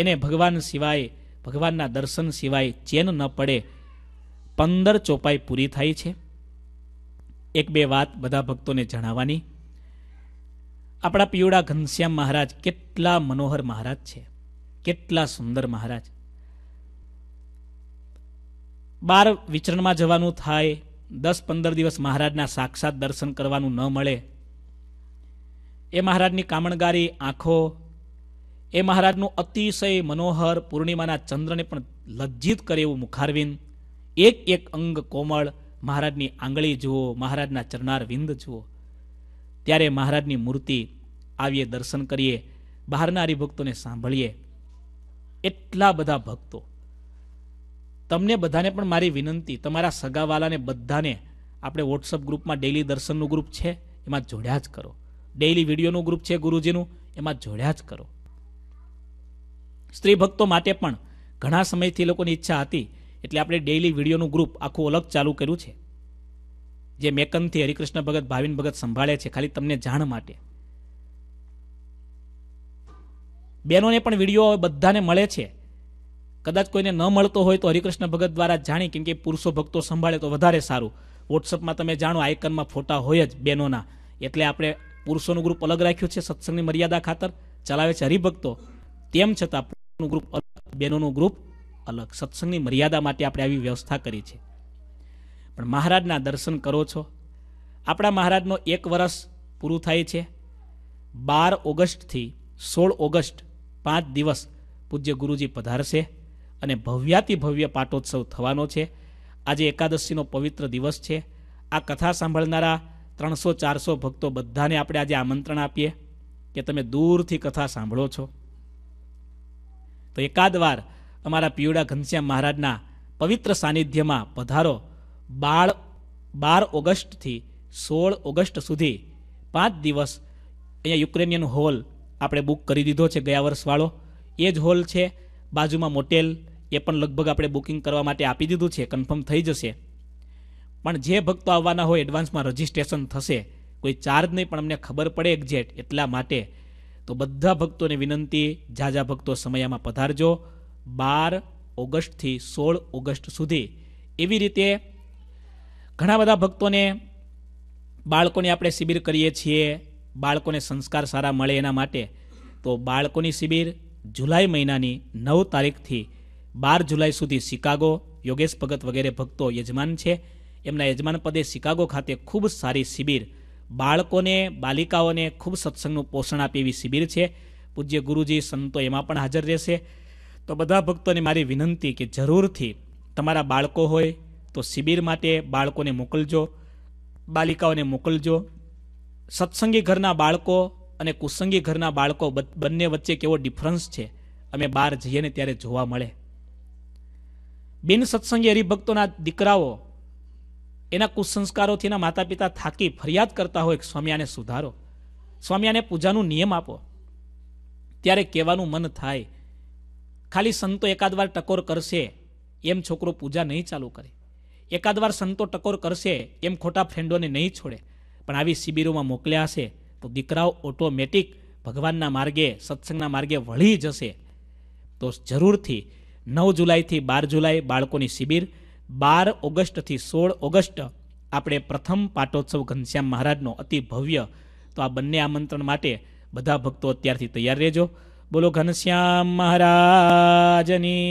એને ભગવાન સિવાય ભગવાનના દર્શન સિવાય ચેન ન પડે પંદર ચોપાઈ પૂરી થાય છે એક બે વાત બધા ભક્તોને જણાવવાની આપણા પિયુડા ઘનશ્યામ મહારાજ કેટલા મનોહર મહારાજ છે કેટલા સુંદર મહારાજ બાર વિચરણમાં જવાનું થાય દસ પંદર દિવસ મહારાજના સાક્ષાત દર્શન કરવાનું ન મળે એ મહારાજની કામણગારી આંખો એ મહારાજનું અતિશય મનોહર પૂર્ણિમાના ચંદ્રને પણ લજ્જિત કરે એવું મુખારવિંદ એક એક અંગ કોમળ મહારાજની આંગળી જુઓ મહારાજના ચરનાર વિંદ જુઓ ત્યારે મહારાજની મૂર્તિ આવીએ દર્શન કરીએ બહારના હરિભક્તોને સાંભળીએ એટલા બધા ભક્તો તમને બધાને પણ મારી વિનંતી તમારા સગાવાલાને બધાને આપણે વોટ્સઅપ ગ્રુપમાં ડેઇલી દર્શનનું ગ્રુપ છે એમાં જોડ્યા જ કરો ડેઇલી વિડીયોનું ગ્રુપ છે ગુરુજીનું એમાં જોડ્યા જ કરો સ્ત્રી ભક્તો માટે પણ ઘણા સમયથી લોકોની ઈચ્છા હતી એટલે આપણે ડેઇલી વિડીયોનું ગ્રુપ આખું અલગ ચાલુ કર્યું છે જે મેકનથી હરિકૃષ્ણ ભગત ભાવિન ભગત સંભાળે છે ખાલી તમને જાણ માટે બહેનોને પણ વિડીયો બધાને મળે છે કદાચ કોઈને ન મળતો હોય તો હરિકૃષ્ણ ભગત દ્વારા જાણી કેમ કે પુરુષો ભક્તો સંભાળે તો વધારે સારું વોટ્સઅપમાં તમે જાણો આઇકનમાં ફોટા હોય જ બહેનોના એટલે આપણે પુરુષોનું ગ્રુપ અલગ રાખ્યું છે સત્સંગની મર્યાદા ખાતર ચલાવે છે હરિભક્તો તેમ છતાં પુરુષોનું ગ્રુપ અલગ બહેનોનું ગ્રુપ અલગ સત્સંગની મર્યાદા માટે આપણે આવી વ્યવસ્થા કરી છે પણ મહારાજના દર્શન કરો છો આપણા મહારાજનો એક વર્ષ પૂરું થાય છે બાર ઓગસ્ટથી સોળ ઓગસ્ટ પાંચ દિવસ પૂજ્ય ગુરુજી પધારશે અને ભવ્યાતિ ભવ્ય પાટોત્સવ થવાનો છે આજે એકાદશીનો પવિત્ર દિવસ છે આ કથા સાંભળનારા ત્રણસો ચારસો ભક્તો બધાને આપણે આજે આમંત્રણ આપીએ કે તમે દૂરથી કથા સાંભળો છો તો એકાદ વાર અમારા પિયુડા ઘનશ્યામ મહારાજના પવિત્ર સાનિધ્યમાં પધારો બાળ બાર ઓગસ્ટથી સોળ ઓગસ્ટ સુધી પાંચ દિવસ અહીંયા યુક્રેનિયન હોલ આપણે બુક કરી દીધો છે ગયા વર્ષવાળો એ જ હોલ છે બાજુમાં મોટેલ એ પણ લગભગ આપણે બુકિંગ કરવા માટે આપી દીધું છે કન્ફર્મ થઈ જશે પણ જે ભક્તો આવવાના હોય એડવાન્સમાં રજિસ્ટ્રેશન થશે કોઈ ચાર્જ નહીં પણ અમને ખબર પડે એક્ઝેટ એટલા માટે તો બધા ભક્તોને વિનંતી ઝાઝા ભક્તો સમયમાં પધારજો બાર ઓગસ્ટથી સોળ ઓગસ્ટ સુધી એવી રીતે ઘણા બધા ભક્તોને બાળકોને આપણે શિબિર કરીએ છીએ બાળકોને સંસ્કાર સારા મળે એના માટે તો બાળકોની શિબિર જુલાઈ મહિનાની નવ તારીખથી બાર જુલાઈ સુધી શિકાગો યોગેશ ભગત વગેરે ભક્તો યજમાન છે એમના યજમાન પદે શિકાગો ખાતે ખૂબ સારી શિબિર બાળકોને બાલિકાઓને ખૂબ સત્સંગનું પોષણ આપે એવી શિબિર છે પૂજ્ય ગુરુજી સંતો એમાં પણ હાજર રહેશે તો બધા ભક્તોને મારી વિનંતી કે જરૂરથી તમારા બાળકો હોય તો શિબિર માટે બાળકોને મોકલજો બાલિકાઓને મોકલજો સત્સંગી ઘરના બાળકો અને કુસંગી ઘરના બાળકો બંને વચ્ચે કેવો ડિફરન્સ છે અમે બહાર જઈએ ને ત્યારે જોવા મળે બિન સત્સંગી હરિભક્તોના દીકરાઓ એના કુસંસ્કારોથી એના માતા પિતા થાકી ફરિયાદ કરતા હોય કે સુધારો સ્વામી પૂજાનું નિયમ આપો ત્યારે કહેવાનું મન થાય ખાલી સંતો એકાદ વાર ટકોર કરશે એમ છોકરો પૂજા નહીં ચાલુ કરે એકાદ વાર સંતો ટકોર કરશે એમ ખોટા ફ્રેન્ડોને નહીં છોડે પણ આવી શિબિરોમાં મોકલ્યા હશે તો દીકરાઓ ઓટોમેટિક ભગવાનના માર્ગે સત્સંગના માર્ગે વળી જશે તો જરૂરથી નવ જુલાઈથી બાર જુલાઈ બાળકોની શિબિર બાર ઓગસ્ટથી સોળ ઓગસ્ટ આપણે પ્રથમ પાટોત્સવ ઘનશ્યામ મહારાજનો અતિ ભવ્ય તો આ બંને આમંત્રણ માટે બધા ભક્તો અત્યારથી તૈયાર રહેજો બોલો ઘનશ્યામ મહારાજની